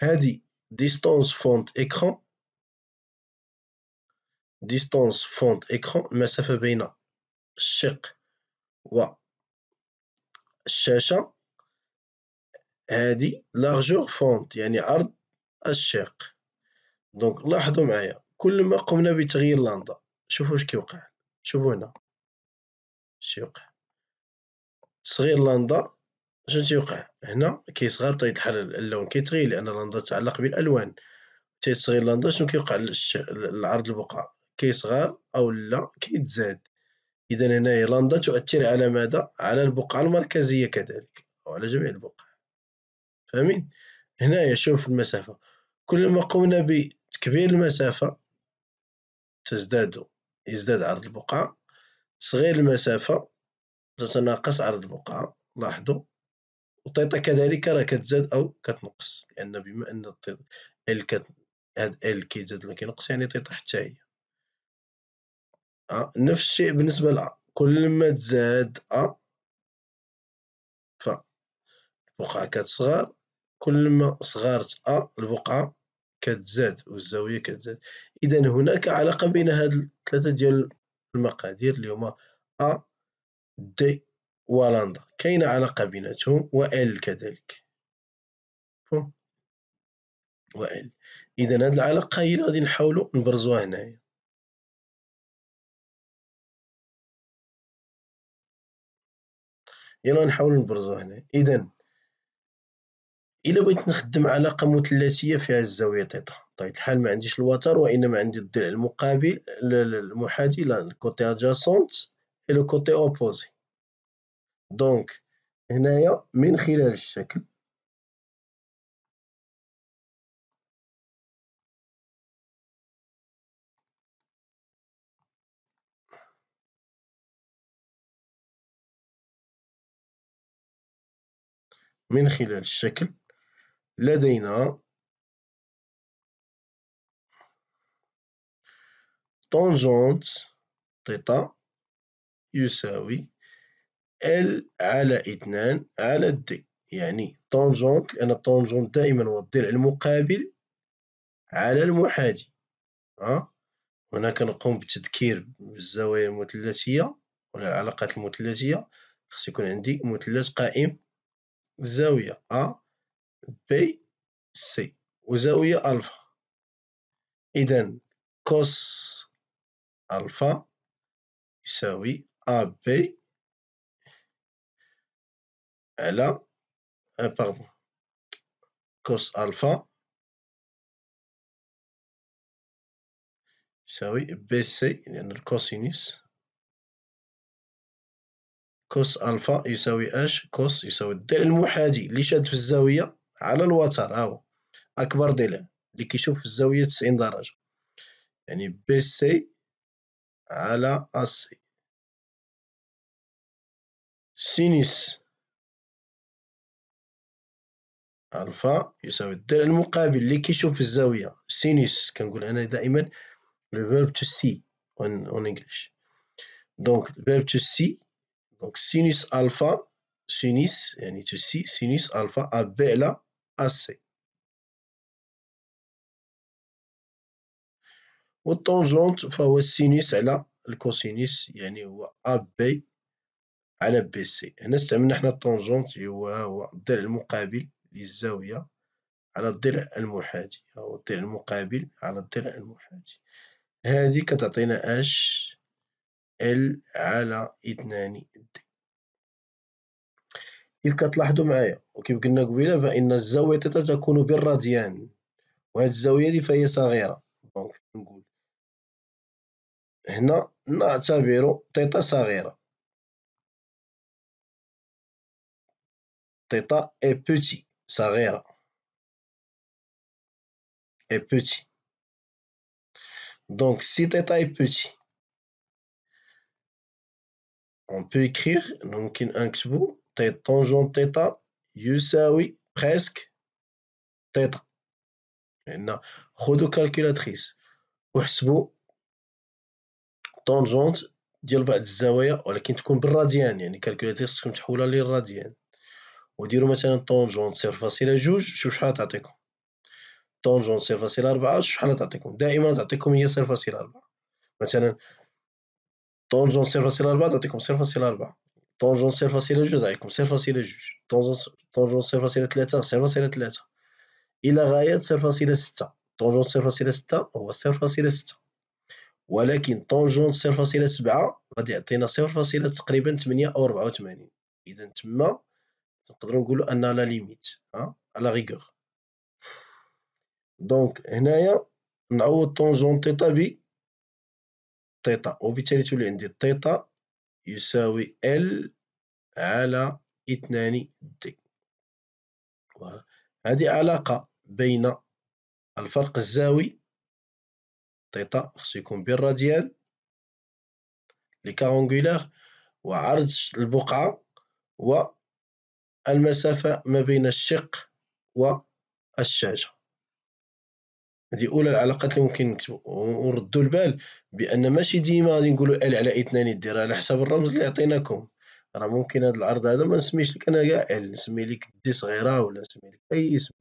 هذه ديستونس فونت إكران ديستونس فونت إكران المسافة بين الشق و الشاشة هذه لارجور فونت يعني عرض الشق دونك لاحظوا معايا كل ما قمنا بتغيير لندا شوفوا اش كيوقع شوفوا هنا اش صغير لاندا شنو تيوقع هنا كيصغر حتى يتحرر اللون كيتغير لان لاندا تتعلق بالالوان تيتصغر لاندا شنو كيوقع العرض البقعة كيصغر او لا كيتزاد اذا هنايا لاندا تؤثر على ماذا على البقعة المركزية كذلك او على جميع البقع فاهمين هنايا شوف المسافة كلما قمنا بتكبير المسافة تزداد يزداد عرض البقعة صغير المسافة تتناقص عرض البقعة لاحظوا وطيطا كذلك راه كتزاد أو كتنقص لأن بما أن ال كت... هاد ال كيزاد ولا كينقص يعني طيطة حتى هي أه. نفس الشيء بالنسبة لا كل ما تزاد أ آه. ف البقعة كتصغر كل ما صغرت أ آه، البقعة كتزاد والزاوية كتزاد إذا هناك علاقة بين هاد الثلاثة ديال المقادير اللي هما أ دي ولندا كاينة علاقة بيناتهم وال كذلك و وال إذا هاد العلاقة هي اللي غادي نحاولو نبرزوها هنايا يلا نحاولو نبرزوها هنا إذا الا بغيت نخدم علاقه مثلثيه فيها الزاويه تيتا بطبيعه الحال ما عنديش الوتر وانما عندي الضلع المقابل لا الكوتي ادجاسونت اي لو كوتي اوبوزي دونك هنايا من خلال الشكل من خلال الشكل لدينا طنجنت تيتا يساوي ال على اثنان على الدي يعني طنجنت لأن الطنجنت دائما هو الضلع المقابل على المحادي أه؟ هنا كنقوم بتذكير بالزوايا المثلثية ولا العلاقات المثلثية خص يكون عندي مثلث قائم الزاوية أ بي سي وزاوية ألفا إذا كوس ألفا يساوي أ بي على باردون آه، كوس ألفا يساوي بي سي لأن الكوسينيس كوس ألفا يساوي أش كوس يساوي الدال المحادي اللي شاد في الزاوية على الوتر هاهو اكبر ضلع اللي كيشوف الزاويه 90 درجه يعني بي سي على ا سي سينيس الفا يساوي الدال المقابل اللي كيشوف الزاويه سينيس كنقول انا دائما لو فيرب تو سي اون انجلش دونك فيرب تو سي دونك سينيس الفا سينيس يعني تو سي سينيس الفا ابي على AC والطونجونت فهو السينيس على الكوسينيس يعني هو بي على بي سي هنا استعملنا حنا الطونجونت هو هو الضلع المقابل للزاوية على الضلع المحادي هو الضلع المقابل على الضلع المحادي هذه كتعطينا اش ال على اثنان دي كيف كتلاحظوا معايا وكيف قلنا قبيله فإن الزاوية تيتا تكون بالراديان وهاد الزاوية دي فهي صغيرة دونك نقول هنا نعتبر تيتا صغيرة تيتا اي بوتي صغيرة اي بوتي دونك سي تيتا اي بوتي on peut écrire, donc, un تيتا طونجون تيتا يساوي بريسك تيتا لأن خدو كالكيلاتريس وحسبوا طونجونت ديال بعض الزوايا ولكن تكون بالراديان يعني كالكولاتريس تكون تحولها للراديان وديروا مثلا طونجونت صفر فاصلة جوج شوف شحال تعطيكم طونجونت صفر فاصلة أربعة شحال تعطيكم دائما تعطيكم هي صفر فاصلة أربعة مثلا طونجونت صفر فاصلة أربعة تعطيكم صفر فاصلة أربعة طونجون صفر فاصلة جوج غيكون صفر فاصلة جوج طونجون صفر فاصلة ثلاثة صفر فاصلة ثلاثة إلى غاية صفر فاصلة ستة طونجون صفر فاصلة ستة هو صفر فاصلة ستة ولكن طونجون صفر فاصلة سبعة غادي يعطينا صفر فاصلة تقريبا ثمانية أو ربعة وثمانين إذا تما نقدرو نقولو أن لا ليميت ها على غيكوغ دونك هنايا نعوض طونجون تيتا ب تيتا وبالتالي تولي عندي تيتا يساوي ال على اثنان دي هذه علاقة بين الفرق الزاوي تيتا خصو يكون بالراديان لكارونغولار وعرض البقعة والمسافة ما بين الشق والشاشة هذه اولى العلاقات اللي ممكن نردوا البال بان ماشي ديما غادي نقولوا ال على اثنان دير على حساب الرمز اللي عطيناكم راه ممكن هذا العرض هذا ما نسميش لك انا كاع ال نسمي لك دي صغيره ولا نسمي لك اي اسم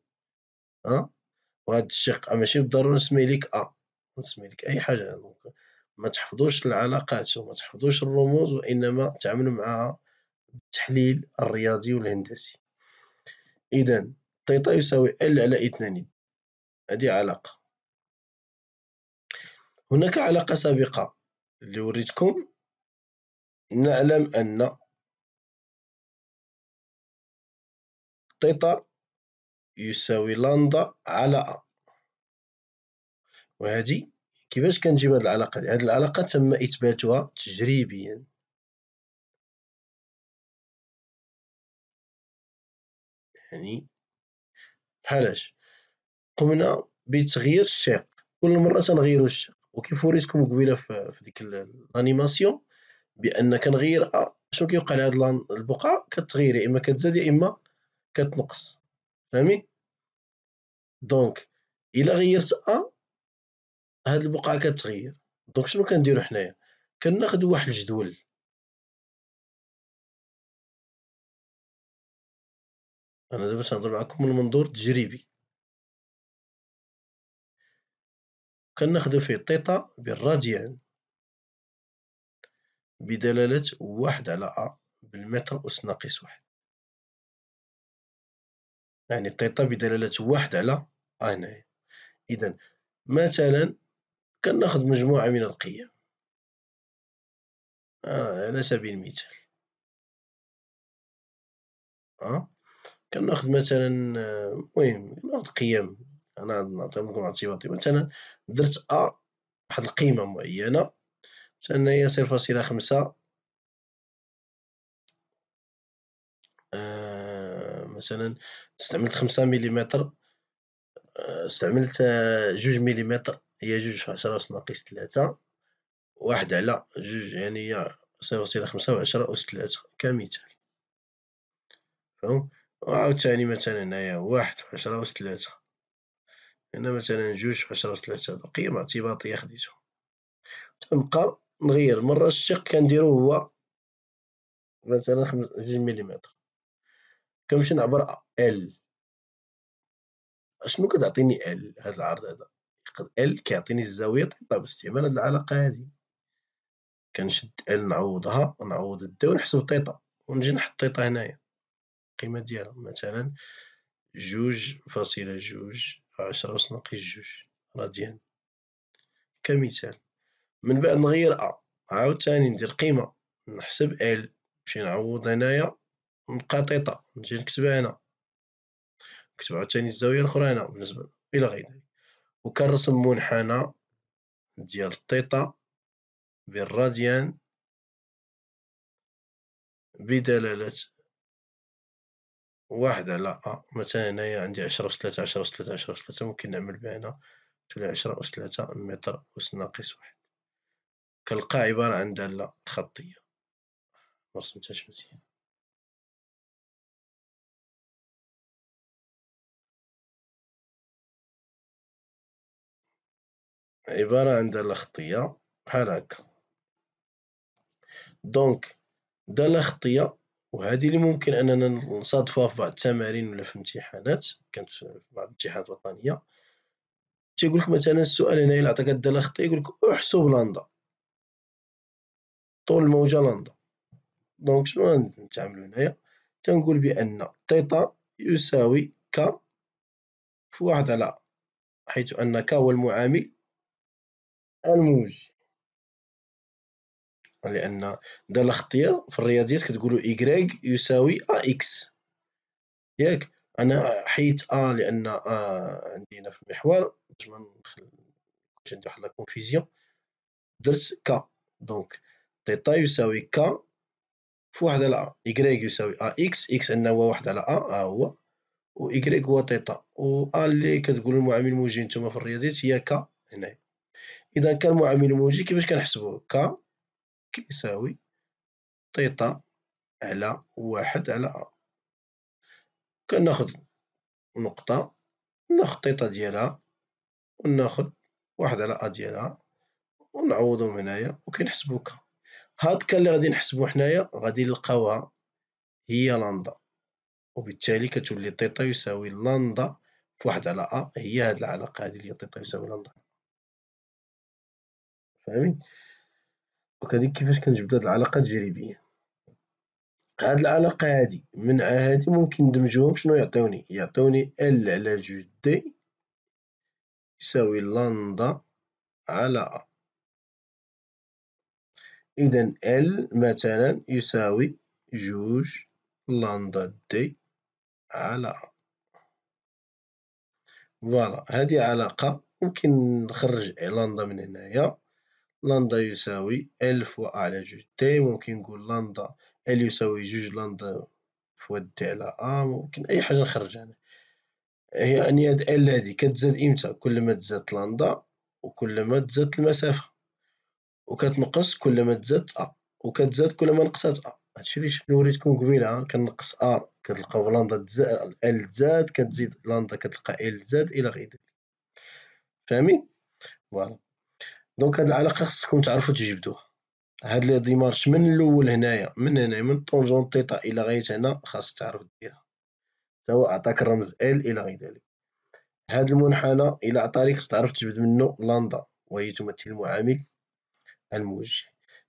ها وهذا الشق ماشي بالضروره نسمي لك ا نسمي لك اي حاجه ممكن. ما تحفظوش العلاقات وما تحفظوش الرموز وانما تعاملوا معها بالتحليل الرياضي والهندسي اذا طيطا يساوي ال على اثنان هذه علاقه هناك علاقة سابقة اللي وريتكم نعلم أن تيتا يساوي لاندا على أ وهذه كيفاش كنجيب هاد العلاقة هاد العلاقة تم إثباتها تجريبيا يعني بحالاش قمنا بتغيير الشق كل مرة تنغيرو الشق وكيف وريتكم قبيله في ديك الانيماسيون بان كنغير آه، شنو كيوقع لهاد البقعه كتغير يا اما كتزاد يا اما كتنقص فهمي دونك الا غيرت ا آه، هاد البقعه كتغير دونك شنو كنديرو حنايا كناخد واحد الجدول انا دابا تنهضر معكم من منظور تجريبي كناخدو فيه تيتا بالراديان بدلالة واحد على أ بالمتر أس ناقص واحد يعني تيتا بدلالة واحد على أ هنايا إذا مثلا كناخد مجموعة من القيم آه على سبيل المثال أه كناخد مثلا آه، المهم ناخد قيم أنا نعطيكم اعتباطي مثلا درت ا واحد القيمه معينه مثلا هي صفر فاصله خمسة آه، مثلا استعملت خمسة مليمتر آه، استعملت جوج مليمتر هي جوج في عشرة أس ناقص ثلاثة واحد على جوج يعني هي صفر فاصله خمسة وعشرة أس ثلاثة كمثال فهم وعاوتاني مثلا هنايا واحد في عشرة أس ثلاثة هنا مثلا جوج عشرة ثلاثة قيمة اعتباطية خديتهم تنبقى نغير مرة الشق كنديرو هو مثلا خمس جوج مليمتر كنمشي نعبر ال اشنو كتعطيني ال هاد العرض هذا ال كيعطيني الزاوية طيطا باستعمال هاد العلاقة هادي كنشد ال نعوضها ونعوض الدا ونحسب طيطا ونجي نحط طيطا هنايا القيمة ديالها مثلا جوج فاصلة جوج عشرة أس ناقص جوج راديان كمثال من بعد نغير أ عاوتاني ندير قيمة نحسب ال نمشي نعوض هنايا مقاططة نجي نكتبها هنا نكتب عاوتاني الزاوية الأخرى هنا بالنسبة إلى غير ذلك وكنرسم منحنى ديال التيتا بالراديان بدلالة واحدة لأ آه، مثلا هنايا عندي عشرة أوس تلاتة عشرة أوس تلاتة عشرة أوس تلاتة ممكن نعمل بها هنا تولي عشرة أوس تلاتة متر أوس ناقص واحد كنلقاها عبارة عن دالة خطية مرسمتهاش مزيان عبارة عن دالة خطية بحال هكا دونك دالة خطية وهذه اللي ممكن اننا نصادفوها في بعض التمارين ولا في الامتحانات كانت في بعض الامتحانات الوطنيه تيقول لك مثلا السؤال هنا الا عطاك الداله خطا يقول لك احسب لندا طول الموجه لندا دونك شنو نتعاملوا هنايا تنقول بان تيتا يساوي ك في واحد على حيث ان ك هو المعامل الموج لان ده الاختيار في الرياضيات كتقولوا إيكغيك يساوي ا اكس ياك انا حيت ا لان ا عندي هنا في المحور باش ما نخليش عندي واحد لا كونفيزيون درت ك دونك تيتا يساوي ك في واحد على ا إيكغيك يساوي ا اكس اكس عندنا هو واحد على ا ا هو و إيكغيك هو تيتا و ا اللي كتقول المعامل الموجي نتوما في الرياضيات هي ك هنايا اذا كان معامل موجي كيفاش كنحسبوه كا كيساوي تيتا على واحد على أ كناخد نقطة ناخد تيتا ديالها وناخد واحد على أ ديالها ونعوضو من هنايا وكنحسبو كا هاد كا اللي غادي نحسبو حنايا غادي نلقاوها هي لندا وبالتالي كتولي تيتا يساوي لندا واحد على أ هي هاد العلاقة هادي اللي هي تيتا يساوي لندا فاهمين دوك هادي كيفاش كنجبدو هاد العلاقة التجريبية هاد العلاقة هادي من هادي ممكن ندمجوهم شنو يعطيوني يعطيوني ال على جوج دي يساوي لندا على أ إذن ال مثلا يساوي جوج لندا دي على أ فوالا هادي علاقة ممكن نخرج لندا من هنايا لندا يساوي ألف وأعلى على جوج تي ممكن نقول لندا ال يساوي جوج لندا فوا تي على أ ممكن أي حاجة نخرجها أنا أن يعني هاد ال هادي كتزاد إمتى كلما تزادت لندا وكلما تزادت المسافة وكتنقص كلما تزادت أ وكتزاد كلما نقصات أ هادشي لي وريتكم قبيلة كنقص أ كتلقاو لندا تزاد ال تزاد كتزيد لندا كتلقى ال تزاد إلى غير ذلك فاهمين فوالا. دونك هاد العلاقه خصكم تعرفوا تجبدوها هاد لي ديمارش من الاول هنايا من هنا من طونجون تيتا الى غايه هنا خاص تعرف ديرها سواء عطاك الرمز ال الى غير ذلك هاد المنحنى الى عطالك خاص تعرف تجبد منه لاندا وهي تمثل المعامل الموجه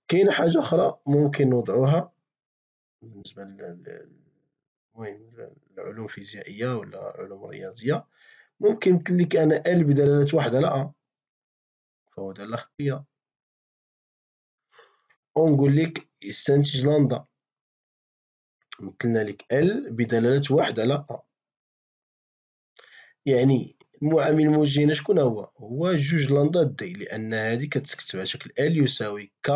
كاينه حاجه اخرى ممكن نوضعوها بالنسبه للمهم العلوم الفيزيائيه ولا علوم رياضيه ممكن تليك انا ال بدلاله واحد على ا هو ده الأخطية ونقول لك يستنتج لندا مثلنا لك ال بدلالة واحد على أ يعني المعامل هنا شكون هو هو جوج لندا دي لأن هذه كتكتب على شكل ال يساوي ك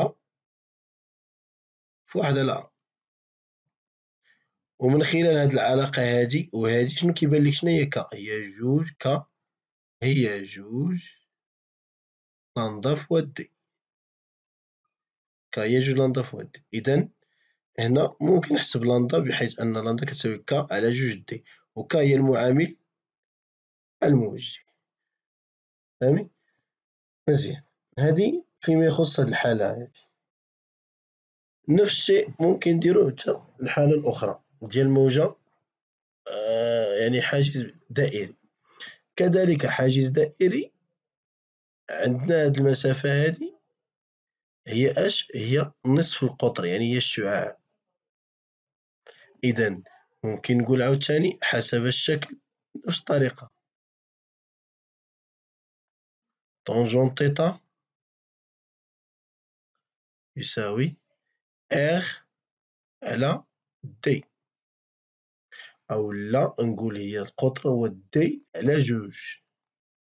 في واحد على أ ومن خلال هذه العلاقة هذه وهادي شنو كيبان لك شنو هي ك هي جوج ك هي جوج ننظف دي كا طيب، يجب لنضف دي إذن هنا ممكن نحسب لندا بحيث أن لندا كتساوي كا على جوج دي وكا هي المعامل الموجه فهمي مزيان هادي فيما يخص هاد الحالة هادي نفس الشيء ممكن نديرو حتى الحالة الأخرى ديال موجة آه يعني حاجز دائري كذلك حاجز دائري عندنا هاد المسافة هادي هي اش هي نصف القطر يعني هي الشعاع اذا ممكن نقول عاوتاني حسب الشكل نفس الطريقة طونجون تيتا يساوي اغ على دي او لا نقول هي القطر هو دي على جوج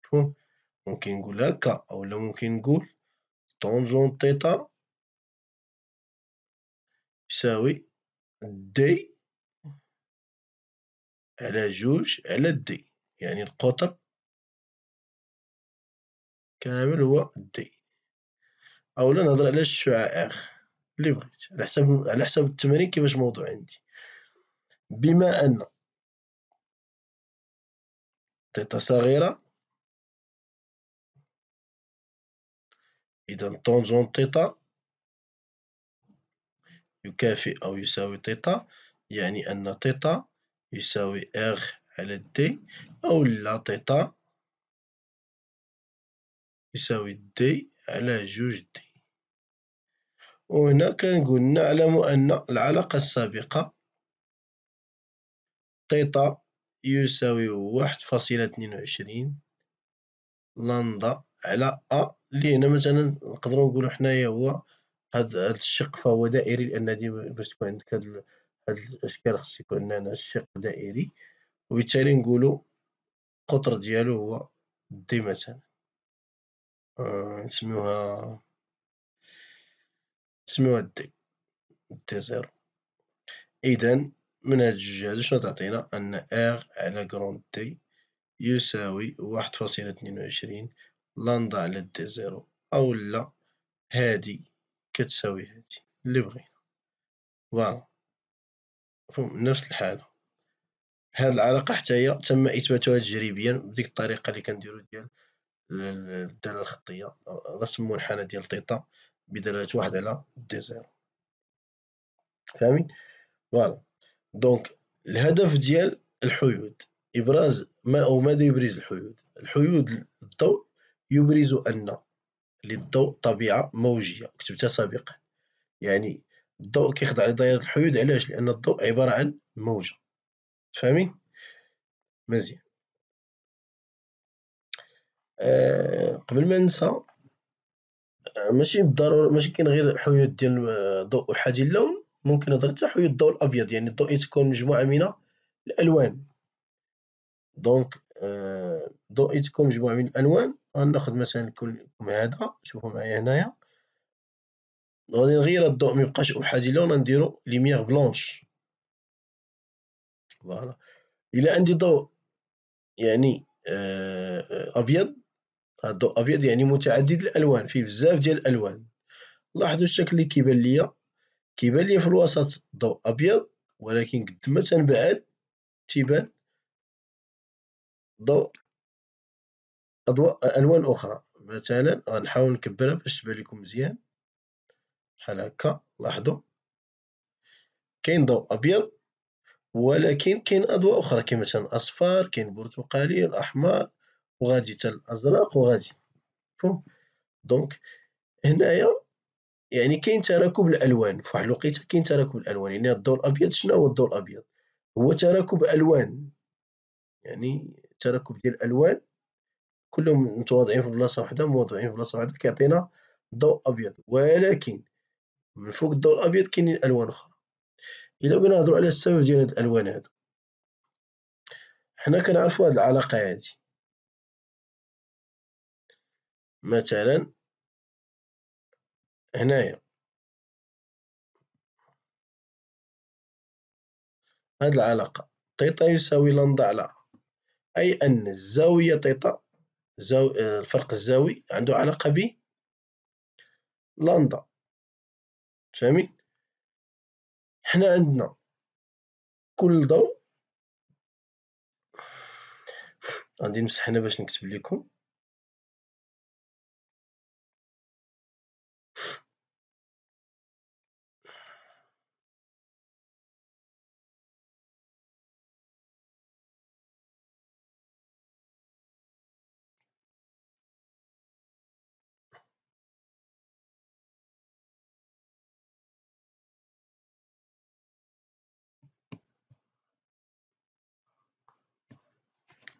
مفهوم ممكن نقول هكا اولا ممكن نقول طونجون تيتا يساوي دي على جوج على دي يعني القطر كامل هو دي اولا نهضر على الشعائر اللي بغيت على حسب على حسب التمرين كيفاش موضوع عندي بما ان تيتا صغيره إذا طونجون تيتا يكافئ أو يساوي تيتا يعني أن تيتا يساوي إغ على دي أو لا تيتا يساوي دي على جوج دي وهنا كنقول نعلم أن العلاقة السابقة تيتا يساوي واحد فاصلة اثنين وعشرين لندا على أ اللي هنا مثلا نقدروا نقولوا حنايا هو هاد, الشق فهو دائري لان دي باش تكون عندك هاد, هاد الاشكال خص يكون هنا الشق دائري وبالتالي نقولوا القطر ديالو هو دي مثلا آه، نسميوها نسميوها دي دي زيرو اذا من هاد الجوج هادو شنو تعطينا ان ار على كروند دي يساوي واحد فاصلة اثنين وعشرين لاندا على دي زيرو او لا هادي كتساوي هادي اللي بغينا فوالا نفس الحالة هاد العلاقة حتى هي تم إثباتها تجريبيا بديك الطريقة اللي كنديرو ديال الدالة الخطية رسم منحنى ديال تيتا بدلالة واحد على دي زيرو فاهمين فوالا دونك الهدف ديال الحيود إبراز ما أو ماذا يبرز الحيود الحيود الضوء يبرز أن للضوء طبيعة موجية كتبتها سابقا يعني الضوء كيخضع لدائرة الحدود علاش لأن الضوء عبارة عن موجة فاهمين مزيان أه قبل ما ننسى آه، ماشي بالضروره ماشي كاين غير حيود ديال آه، ضوء احادي اللون ممكن نهضر حتى حيود الضوء الابيض يعني الضوء يتكون مجموعه من الالوان دونك آه، الضوء ضوء يتكون مجموعه من الالوان غناخد مثلا كلكم هذا شوفوا معايا هنايا غادي نغير الضوء ميبقاش احادي لون نديرو ليميير بلونش فوالا الى عندي ضوء يعني آه، ابيض الضوء ابيض يعني متعدد الالوان فيه بزاف ديال الالوان لاحظوا الشكل اللي كيبان ليا كيبان ليا في الوسط ضوء ابيض ولكن قد ما تنبعد تيبان ضوء أضواء ألوان أخرى مثلا غنحاول نكبرها باش تبان لكم مزيان بحال هكا لاحظوا كاين ضوء أبيض ولكن كاين أضواء أخرى كما مثلا أصفر كاين برتقالي الأحمر وغادي حتى الأزرق وغادي فهم دونك هنايا يعني كاين تراكب الالوان في واحد الوقيته كاين تراكب الالوان يعني الضوء الابيض شنو هو الضوء الابيض هو تراكب الوان يعني تراكب ديال الالوان كلهم متواضعين في بلاصه واحده موضوعين في بلاصه واحده كيعطينا ضوء ابيض ولكن من فوق الضوء الابيض كاينين الوان اخرى الا بغينا نهضروا على السبب ديال هاد الالوان هادو حنا كنعرفوا هاد العلاقه هادي مثلا هنايا هاد العلاقه تيتا يساوي لندا على أي أن الزاوية تيتا زو... الفرق الزاوي عنده علاقة ب لندا فاهمين حنا عندنا كل ضوء غادي نمسح هنا باش نكتب لكم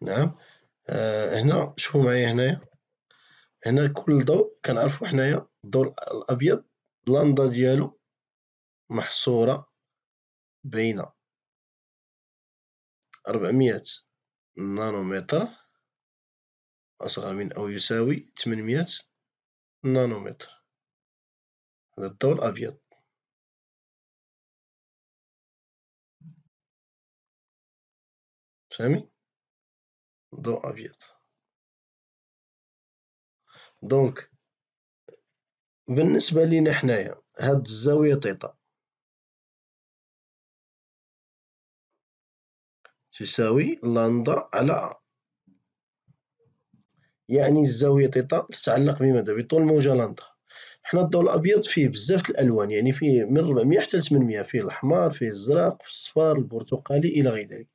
نعم آه هنا شوفوا معايا هنايا هنا كل ضوء كنعرفوا حنايا الضوء الابيض لاندا ديالو محصوره بين 400 نانومتر اصغر من او يساوي 800 نانومتر هذا الضوء الابيض فهمي ضوء أبيض دونك بالنسبة لينا حنايا هاد الزاوية طيطا تساوي لاندا على أ يعني الزاوية طيطا تتعلق بماذا بطول موجة لاندا حنا الضوء الأبيض فيه بزاف الألوان يعني فيه من 400 حتى 800 فيه الأحمر فيه الزرق في الصفار البرتقالي إلى غير ذلك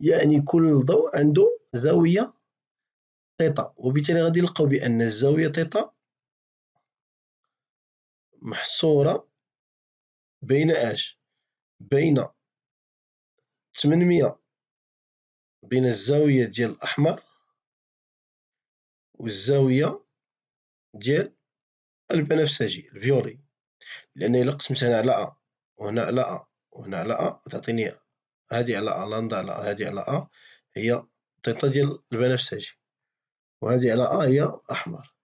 يعني كل ضوء عنده زاوية تيتا وبالتالي غادي نلقاو بأن الزاوية تيتا محصورة بين اش بين 800 بين الزاوية ديال الأحمر والزاوية ديال البنفسجي الفيولي لأن إلا قسمت هنا على أ وهنا على أ وهنا على أ تعطيني هذه على أ لنضع على هذه على أ هي طيطه ديال البنفسجي وهذه على أ هي أحمر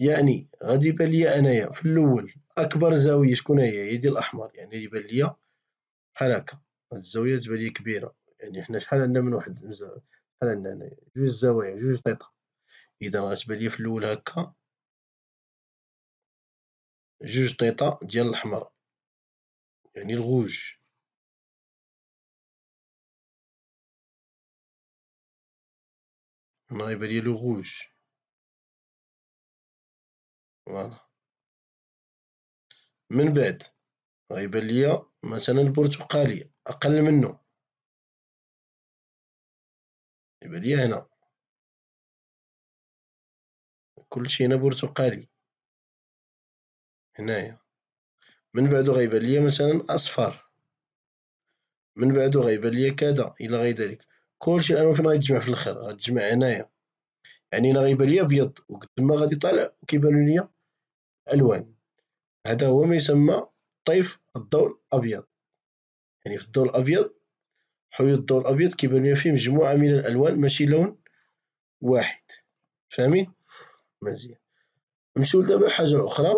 يعني غادي يبان ليا أنايا في الأول أكبر زاوية شكون هي هي ديال الأحمر يعني يبان ليا بحال هكا الزاوية تبان ليا كبيرة يعني حنا شحال عندنا من واحد شحال عندنا هنايا جوج زوايا جوج طيطة إذا غتبان ليا في الأول هكا جوج طيطة ديال الأحمر يعني الغوج هنا غيبان ليا لو غوج فوالا من بعد غيبان ليا مثلا البرتقالي اقل منه غيبان ليا هنا كلشي هنا برتقالي هنايا من بعدو غيبان ليا مثلا اصفر من بعدو غيبان ليا كذا الى غير ذلك كلشي الامام فين غيتجمع في الاخر غتجمع هنايا يعني انا غيبان ليا ابيض وقد ما غادي طالع كيبانو ليا الوان هذا هو ما يسمى طيف الضوء الابيض يعني في الضوء الابيض حيوط الضوء الابيض كيبان ليا فيه مجموعه من الالوان ماشي لون واحد فاهمين مزيان نمشيو دابا حاجه اخرى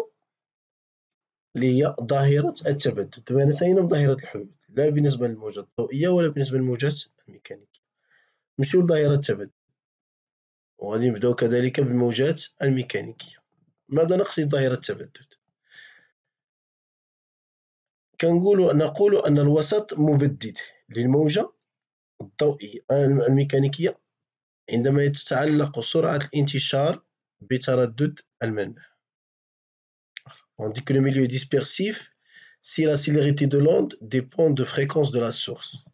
اللي هي ظاهره التبدد دابا انا ساينا ظاهرة الحيوط لا بالنسبه للموجات الضوئيه ولا بالنسبه للموجات الميكانيكيه نمشيو لظاهرة التبادل وغادي نبداو كذلك بالموجات الميكانيكية ماذا نقصد بظاهرة التبدد كنقول نقول أن الوسط مبدد للموجة الضوئية الميكانيكية عندما تتعلق سرعة الانتشار بتردد المنبع On dit que le milieu dispersif, si la célérité de l'onde dépend de fréquence de la source.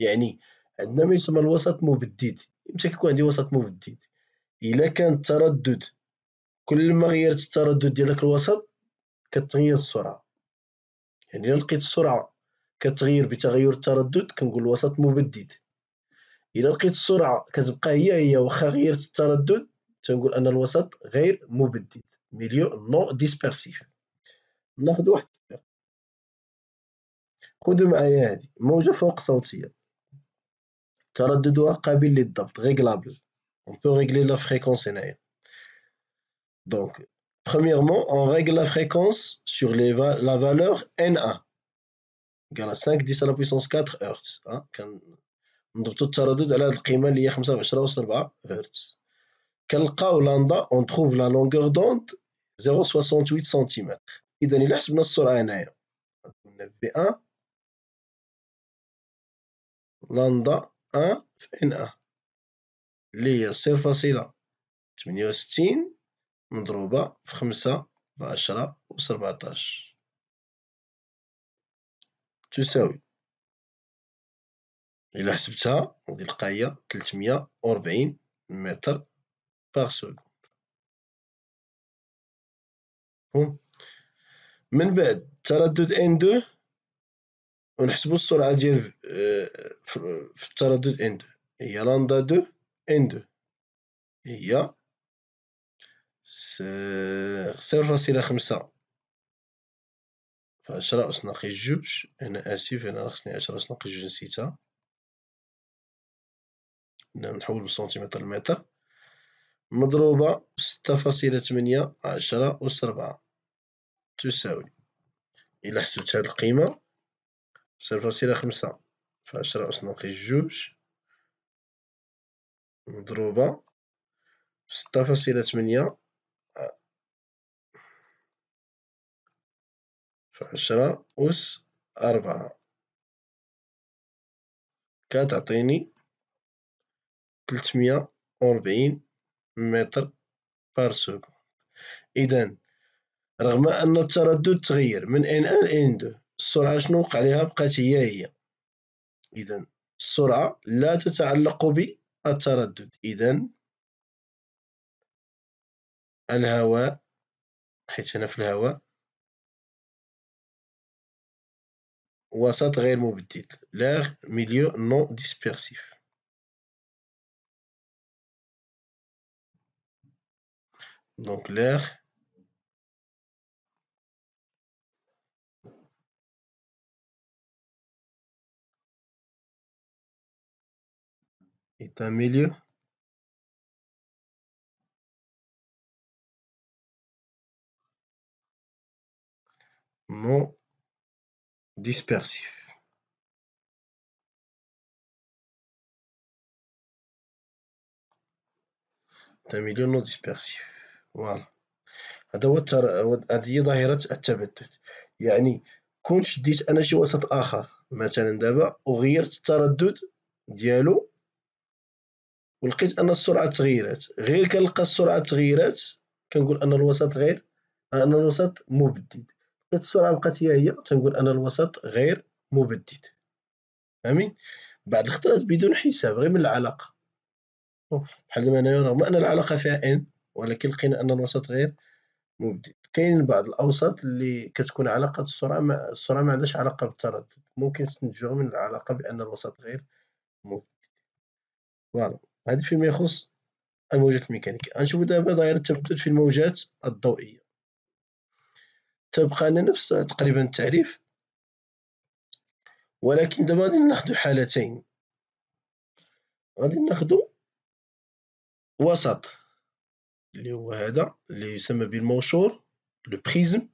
يعني عندنا ما يسمى الوسط مبدد امتى كيكون عندي وسط مبدد الا كان التردد كل ما غيرت التردد ديال داك الوسط كتغير السرعه يعني الا لقيت السرعه كتغير بتغير التردد كنقول الوسط مبدد الا لقيت السرعه كتبقى هي هي واخا غيرت التردد تنقول ان الوسط غير مبدد ميليو نو ديسبيرسيف ناخذ واحد خذوا معايا هادي موجه فوق صوتيه réglable. On peut régler la fréquence. Donc, premièrement, on règle la fréquence sur la valeur N1. Égal à 5, 10 à la puissance 4 Hz. Hein? نضبطوا la على هذه القيمه اللي هي 25 و7 هرتز كنلقاو لاندا on trouve la longueur d'onde 0.68 سنتيمتر اذا الا حسبنا السرعه هنايا قلنا في 1 أ فإن أ اللي هي صفر فاصلة تمنية وستين مضروبة في خمسة بعشرة وسبعتاش تساوي إلا حسبتها غادي هي تلتمية وربعين متر باغ سكوند من بعد تردد ان دو ونحسبو السرعة ديال آه، في التردد ان دو هي لاندا دو ان دو هي صفر فاصلة خمسة فعشرة أس ناقص جوج أنا آسف أنا خصني عشرة أس ناقص جوج نسيتها نحول بالسنتيمتر المتر مضروبة ستة فاصلة تمنية عشرة أس ربعة تساوي إلا حسبت هاد القيمة صفر فاصلة خمسة في عشرة أس ناقص جوج مضروبة ستة فاصلة تمنية في عشرة أس أربعة كتعطيني تلتمية وربعين متر بار سكون إذا رغم أن التردد تغير من إن 1 إن دو السرعة شنو وقع ليها بقات هي هي إذا السرعة لا تتعلق بالتردد إذا الهواء حيث هنا في الهواء وسط غير مبدد لاغ ميليو نو ديسبيرسيف دونك لاغ est un milieu non dispersif. un milieu non dispersif فوالا هذا هو هذه ظاهرة التبتت يعني كون شديت انا شي وسط اخر مثلا دابا وغيرت التردد ديالو ولقيت ان السرعه تغيرت غير كنلقى السرعه تغيرت كنقول ان الوسط غير آه، ان الوسط مبدد لقيت السرعه بقات هي هي تنقول ان الوسط غير مبدد فاهمين بعض الخطرات بدون حساب غير من العلاقه بحال ما رغم ان العلاقه فيها ان ولكن لقينا ان الوسط غير مبدد كاين بعض الاوساط اللي كتكون علاقه السرعه ما السرعه ما عندهاش علاقه بالتردد ممكن نستنتجوها من العلاقه بان الوسط غير مبدد فوالا هذا فيما يخص الموجات الميكانيكية غنشوف دابا دائرة التبدد في الموجات الضوئية تبقى لنا نفس تقريبا التعريف ولكن دابا غادي ناخدو حالتين غادي ناخدو وسط اللي هو هذا اللي يسمى بالموشور لو بريزم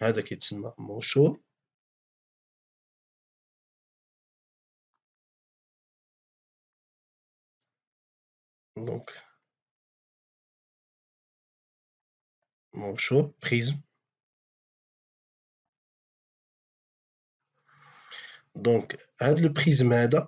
هذا كيتسمى موشور Donc, mon chaud prisme. Donc, add le prisme aide.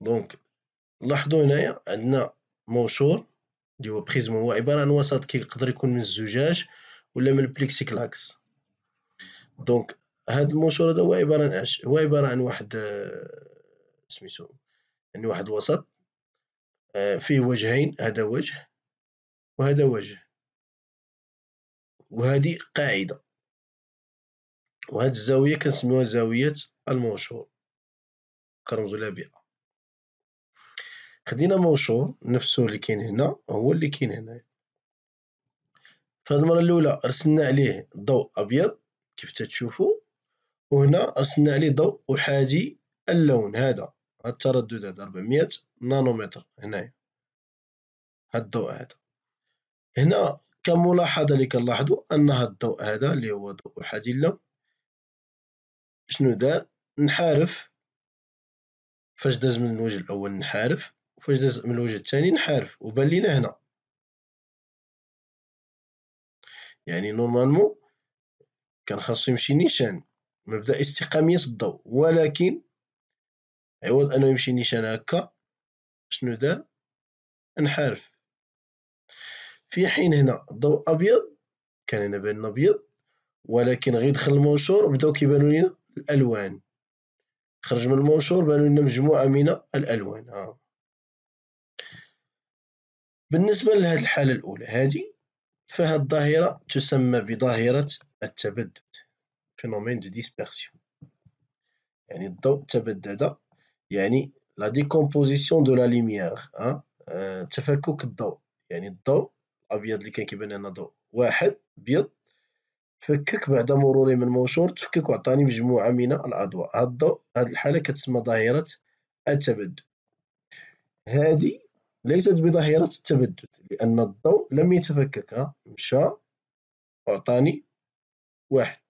Donc, l'ordonnée, elle موشور اللي هو بريزم هو عبارة عن وسط كيقدر يكون من الزجاج ولا من البليكسيكلاكس دونك هاد الموشور هذا هو عبارة عن اش هو عبارة عن واحد آه، سميتو يعني واحد الوسط آه، فيه وجهين هذا وجه وهذا وجه وهذه قاعدة وهاد الزاوية كنسميوها زاوية الموشور كرمزوا لها بها خدينا موشور نفسو اللي كاين هنا هو اللي كاين هنايا فالمرة الأولى رسلنا عليه ضوء أبيض كيف تتشوفوا وهنا رسلنا عليه ضوء أحادي اللون هذا هاد التردد هذا 400 نانومتر هنايا هاد الضوء هذا هنا كملاحظة اللي كنلاحظوا أن هاد الضوء هذا اللي هو ضوء أحادي اللون شنو دار نحارف فاش داز من الوجه الأول نحارف وفاش جزء من الوجه الثاني نحارف وبان لينا هنا يعني نورمالمون كان خاصو يمشي نيشان مبدا استقاميه الضوء ولكن عوض انه يمشي نيشان هكا شنو دار انحرف في حين هنا الضوء ابيض كان هنا بان ابيض ولكن غير دخل المنشور بداو كيبانو لينا الالوان خرج من المنشور بانو لنا مجموعه من الالوان ها آه. بالنسبة لهذه الحالة الأولى هذه فهذه الظاهرة تسمى بظاهرة التبدد فينومين دو dispersion يعني الضوء تبدد يعني لا ديكومبوزيسيون دو لا ليميير تفكك الضوء يعني الضوء الابيض اللي كان كيبان لنا ضوء واحد ابيض تفكك بعد مروري من منشور تفكك وعطاني مجموعه من الاضواء هذا الضوء هاد الحاله كتسمى ظاهره التبدد هادي ليست بظاهرة التبدد لأن الضوء لم يتفكك مشى أعطاني واحد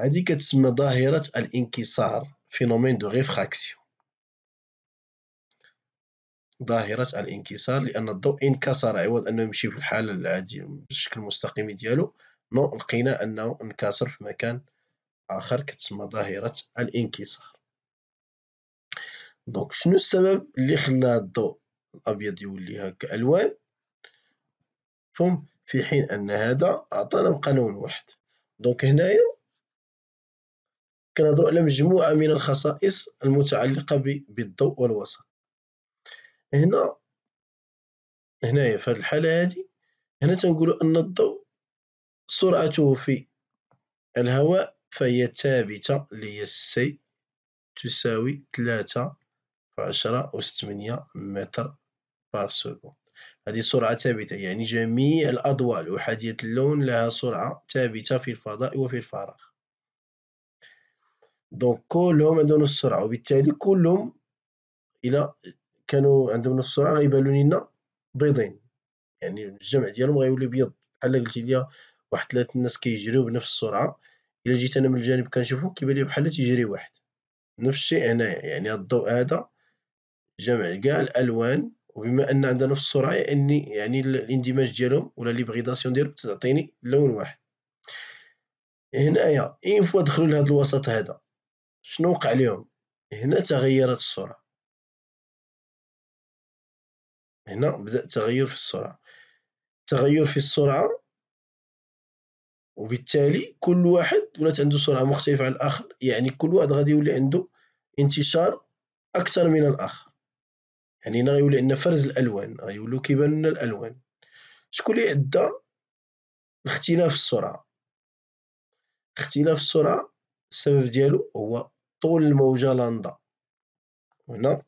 هذه كتسمى ظاهرة الانكسار فينومين دو ريفراكسيون ظاهرة الانكسار لأن الضوء انكسر عوض أنه يمشي في الحالة العادية بالشكل المستقيم ديالو نو لقينا أنه انكسر في مكان آخر كتسمى ظاهرة الانكسار دونك شنو السبب اللي خلى الضوء الأبيض يولي هكا ألوان فهم في حين أن هذا أعطانا بقى لون واحد دونك هنايا كنهضرو على مجموعة من الخصائص المتعلقة بالضوء والوسط هنا هنايا في هذه الحالة هذه هنا تنقولو أن الضوء سرعته في الهواء فهي ثابتة اللي هي سي تساوي 3 عشرة أس ثمانية متر بار سكوند هذه سرعة ثابتة يعني جميع الأضواء الأحادية اللون لها سرعة ثابتة في الفضاء وفي الفراغ دونك كلهم عندهم السرعة وبالتالي كلهم إلى كانوا عندهم السرعة غيبانو لينا بيضين يعني الجمع ديالهم غيولي بيض بحال قلتي ليا واحد ثلاثة الناس كيجريو بنفس السرعة إلا جيت أنا من الجانب كنشوفهم كيبان ليا بحال تيجري واحد نفس الشيء هنايا يعني الضوء هذا جمع كاع الالوان وبما ان عندنا نفس السرعه يعني يعني الاندماج ديالهم ولا ليبغيداسيون ديالهم تعطيني لون واحد هنايا اين فوا دخلوا لهذا الوسط هذا شنو وقع لهم هنا تغيرت السرعه هنا بدا تغير في السرعه تغير في السرعه وبالتالي كل واحد ولات عنده سرعه مختلفه عن الاخر يعني كل واحد غادي يولي عنده انتشار اكثر من الاخر يعني هنا غيولي عندنا فرز الالوان غيولو كيبان لنا الالوان شكون اللي ادى لاختلاف السرعه اختلاف السرعه السبب ديالو هو طول الموجه لاندا هنا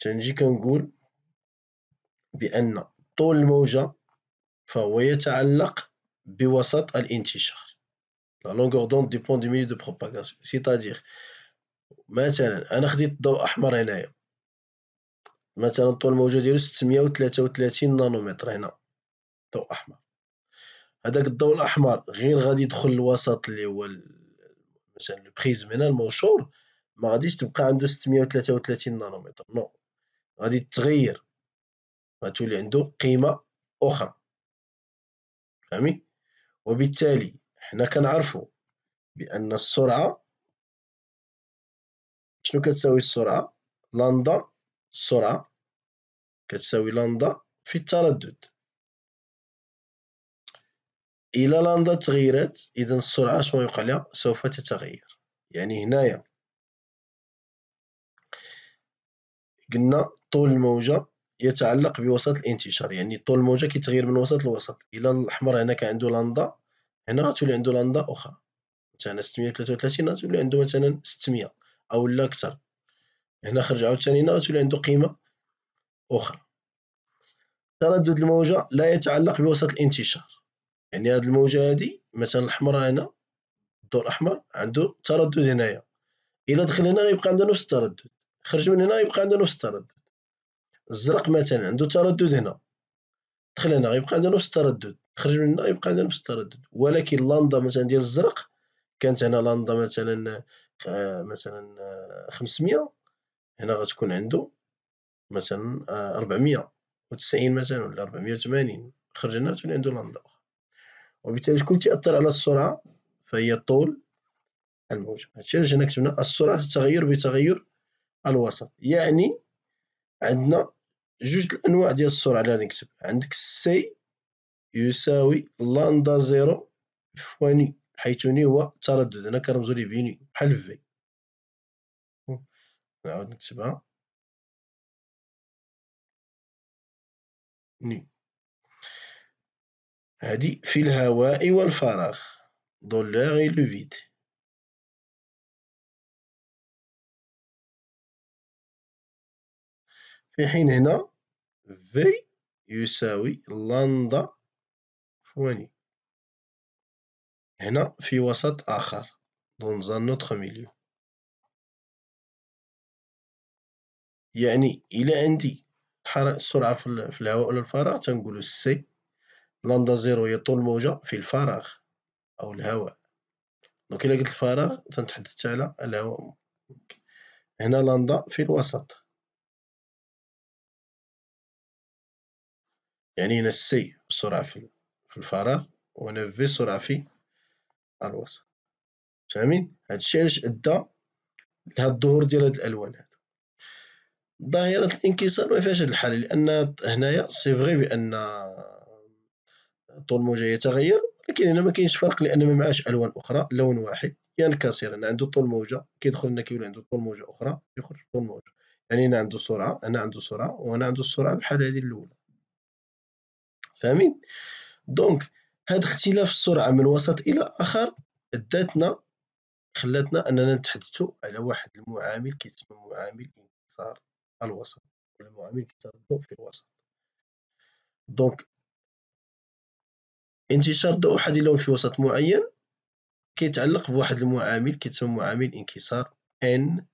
تنجي كنقول بان طول الموجه فهو يتعلق بوسط الانتشار لا لونغور دوند ديبون دو ميلي دو بروباغاسيون سيتادير مثلا انا خديت الضوء احمر هنايا مثلا الطول الموجة ديالو 633 نانومتر هنا ضوء احمر هذاك الضوء الاحمر غير غادي يدخل للوسط اللي هو مثلا البريزم هنا الموشور ما غاديش تبقى عنده 633 نانومتر نو غادي تغير غتولي عنده قيمه اخرى فهمي وبالتالي حنا كنعرفوا بان السرعه شنو كتساوي السرعه لاندا السرعة كتساوي لندا في التردد إلى لندا تغيرت إذا السرعة شنو يوقع ليها سوف تتغير يعني هنايا قلنا طول الموجة يتعلق بوسط الانتشار يعني طول الموجة كيتغير من وسط لوسط إلى الأحمر هنا كان عنده لندا هنا غتولي عنده لندا أخرى مثلا ستمية وتلاتين غتولي عنده مثلا ستمية أو لا أكثر هنا خرج عاوتاني هنا غتولي عنده قيمه اخرى تردد الموجه لا يتعلق بوسط الانتشار يعني هاد الموجه هادي مثلا الاحمر هنا الضوء الاحمر عنده تردد هنايا الا دخل هنا غيبقى عنده نفس التردد خرج من هنا غيبقى عنده نفس التردد الزرق مثلا عنده تردد هنا دخل هنا غيبقى عنده نفس التردد خرج من هنا غيبقى عنده نفس التردد ولكن لاندا مثلا ديال الزرق كانت هنا لاندا مثلا آه، مثلا 500 آه، هنا غتكون عنده مثلا آه، ربعمية وتسعين مثلا ولا ربعمية وثمانين خرجنا تولي عنده لندا أخرى وبالتالي شكون تيأثر على السرعة فهي الطول الموجة هادشي علاش هنا كتبنا السرعة تتغير بتغير الوسط يعني عندنا جوج الأنواع ديال السرعة اللي غنكتب نكتب عندك سي يساوي لندا زيرو فواني حيث ني هو تردد هنا كنرمزو ليه بيني بحال في نعاود نكتبها ني هادي في الهواء والفراغ دولور لوغ اي لو فيد في حين هنا في يساوي لندا فواني هنا في وسط آخر دون زان نوتخ ميليو يعني الى عندي السرعة في الهواء ولا الفراغ تنقولو سي لاندا زيرو هي طول موجة في الفراغ أو الهواء دونك الى قلت الفراغ تنتحدث على الهواء هنا لاندا في الوسط يعني هنا سي سرعة في الفراغ وهنا في سرعة في الوسط فاهمين هادشي علاش أدى لهاد الظهور ديال هاد الألوان هاد ظاهرة الانكسار ما فيهاش الحل لان هنايا سي فغي بان طول الموجه يتغير ولكن هنا ما كاينش فرق لان ما معاش الوان اخرى لون واحد ينكسر هنا عنده طول موجة كيدخل هنا كيولي عنده طول موجة اخرى يخرج طول موجة يعني هنا عنده سرعة هنا عنده سرعة وهنا عنده السرعة بحال هذه الاولى فاهمين دونك هاد اختلاف السرعة من وسط الى اخر داتنا خلاتنا اننا نتحدثوا على واحد المعامل كيتسمى معامل انكسار الوسط والمعامل كتاب الضوء في الوسط دونك انتشار ضوء أحد اللون في وسط معين كيتعلق بواحد المعامل كيتسمى معامل انكسار N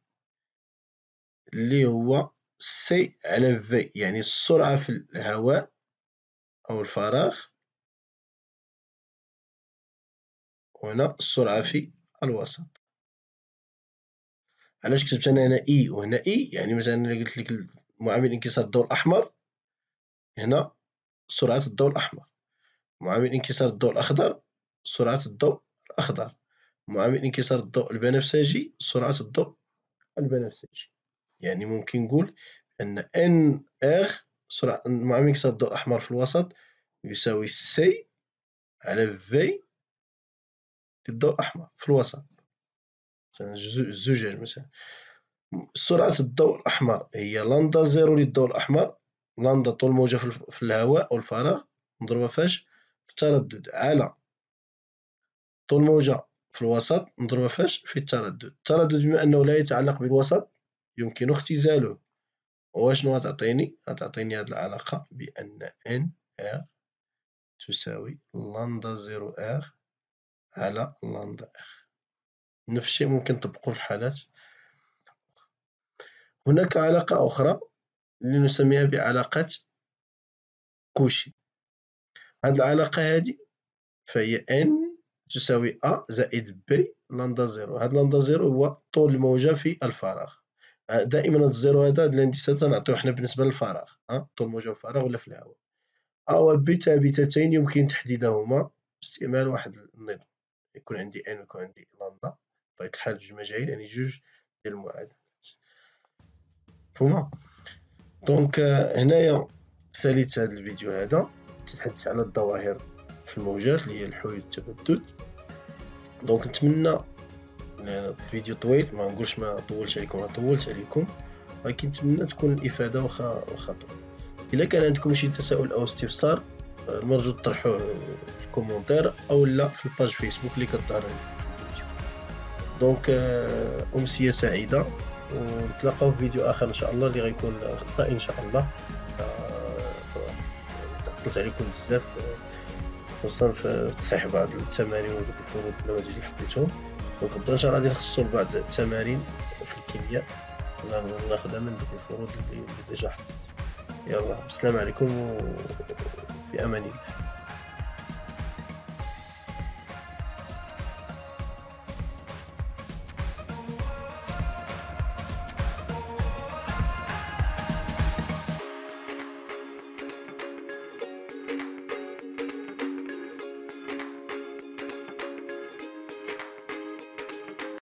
اللي هو سي على في يعني السرعة في الهواء أو الفراغ هنا السرعة في الوسط علاش كتبت انا هنا اي وهنا اي يعني مثلا انا قلت لك معامل انكسار الضوء الاحمر هنا سرعه الضوء الاحمر معامل انكسار الضوء الاخضر سرعه الضوء الاخضر معامل انكسار الضوء البنفسجي سرعه الضوء البنفسجي يعني ممكن نقول ان ان اغ سرعه معامل انكسار الضوء الاحمر في الوسط يساوي سي على في للضوء الاحمر في الوسط مثلا مثلا سرعة الضوء الأحمر هي لندا زيرو للضوء الأحمر لندا طول موجة في الهواء أو الفراغ نضربها فاش في التردد على طول موجة في الوسط نضربها فاش في التردد التردد بما أنه لا يتعلق بالوسط يمكن اختزاله وشنو غتعطيني غتعطيني هاد العلاقة بأن إن إر تساوي لندا زيرو إر على لندا إر نفس الشيء ممكن تطبقوه في الحالات هناك علاقة أخرى لنسميها بعلاقة كوشي هاد العلاقة هادي فهي n تساوي a زائد b لندا زيرو هاد لندا زيرو هو طول الموجة في الفراغ آه، دائما هاد الزيرو هذا هاد الانديسات تنعطيو حنا بالنسبة للفراغ آه، طول الموجة في الفراغ ولا في الهواء a و b ثابتتين يمكن تحديدهما باستعمال واحد النظام يكون عندي n ويكون عندي لندا بطبيعة الحال جوج مجاهيل يعني جوج ديال المعادلات مفهومة دونك آه، هنايا ساليت هذا الفيديو هذا تتحدث على الظواهر في الموجات اللي هي الحوية التبدد دونك نتمنى الفيديو طويل ما نقولش ما طولش عليكم ما طولت عليكم ولكن نتمنى تكون الافاده واخا واخا طول الا كان عندكم شي تساؤل او استفسار المرجو آه، تطرحوه في الكومنتار او لا في الباج فيسبوك اللي كتظهر دونك امسيه سعيده ونتلاقاو في فيديو اخر ان شاء الله اللي غيكون غدا ان شاء الله تعطلت عليكم بزاف خصوصا في تصحيح بعض التمارين ودوك الفروض النماذج اللي حطيتهم دونك غدا ان شاء الله غادي نخصصوا بعض التمارين في الكيمياء ناخذها من دوك الفروض اللي ديجا حطيت يلا السلام عليكم وفي امان الله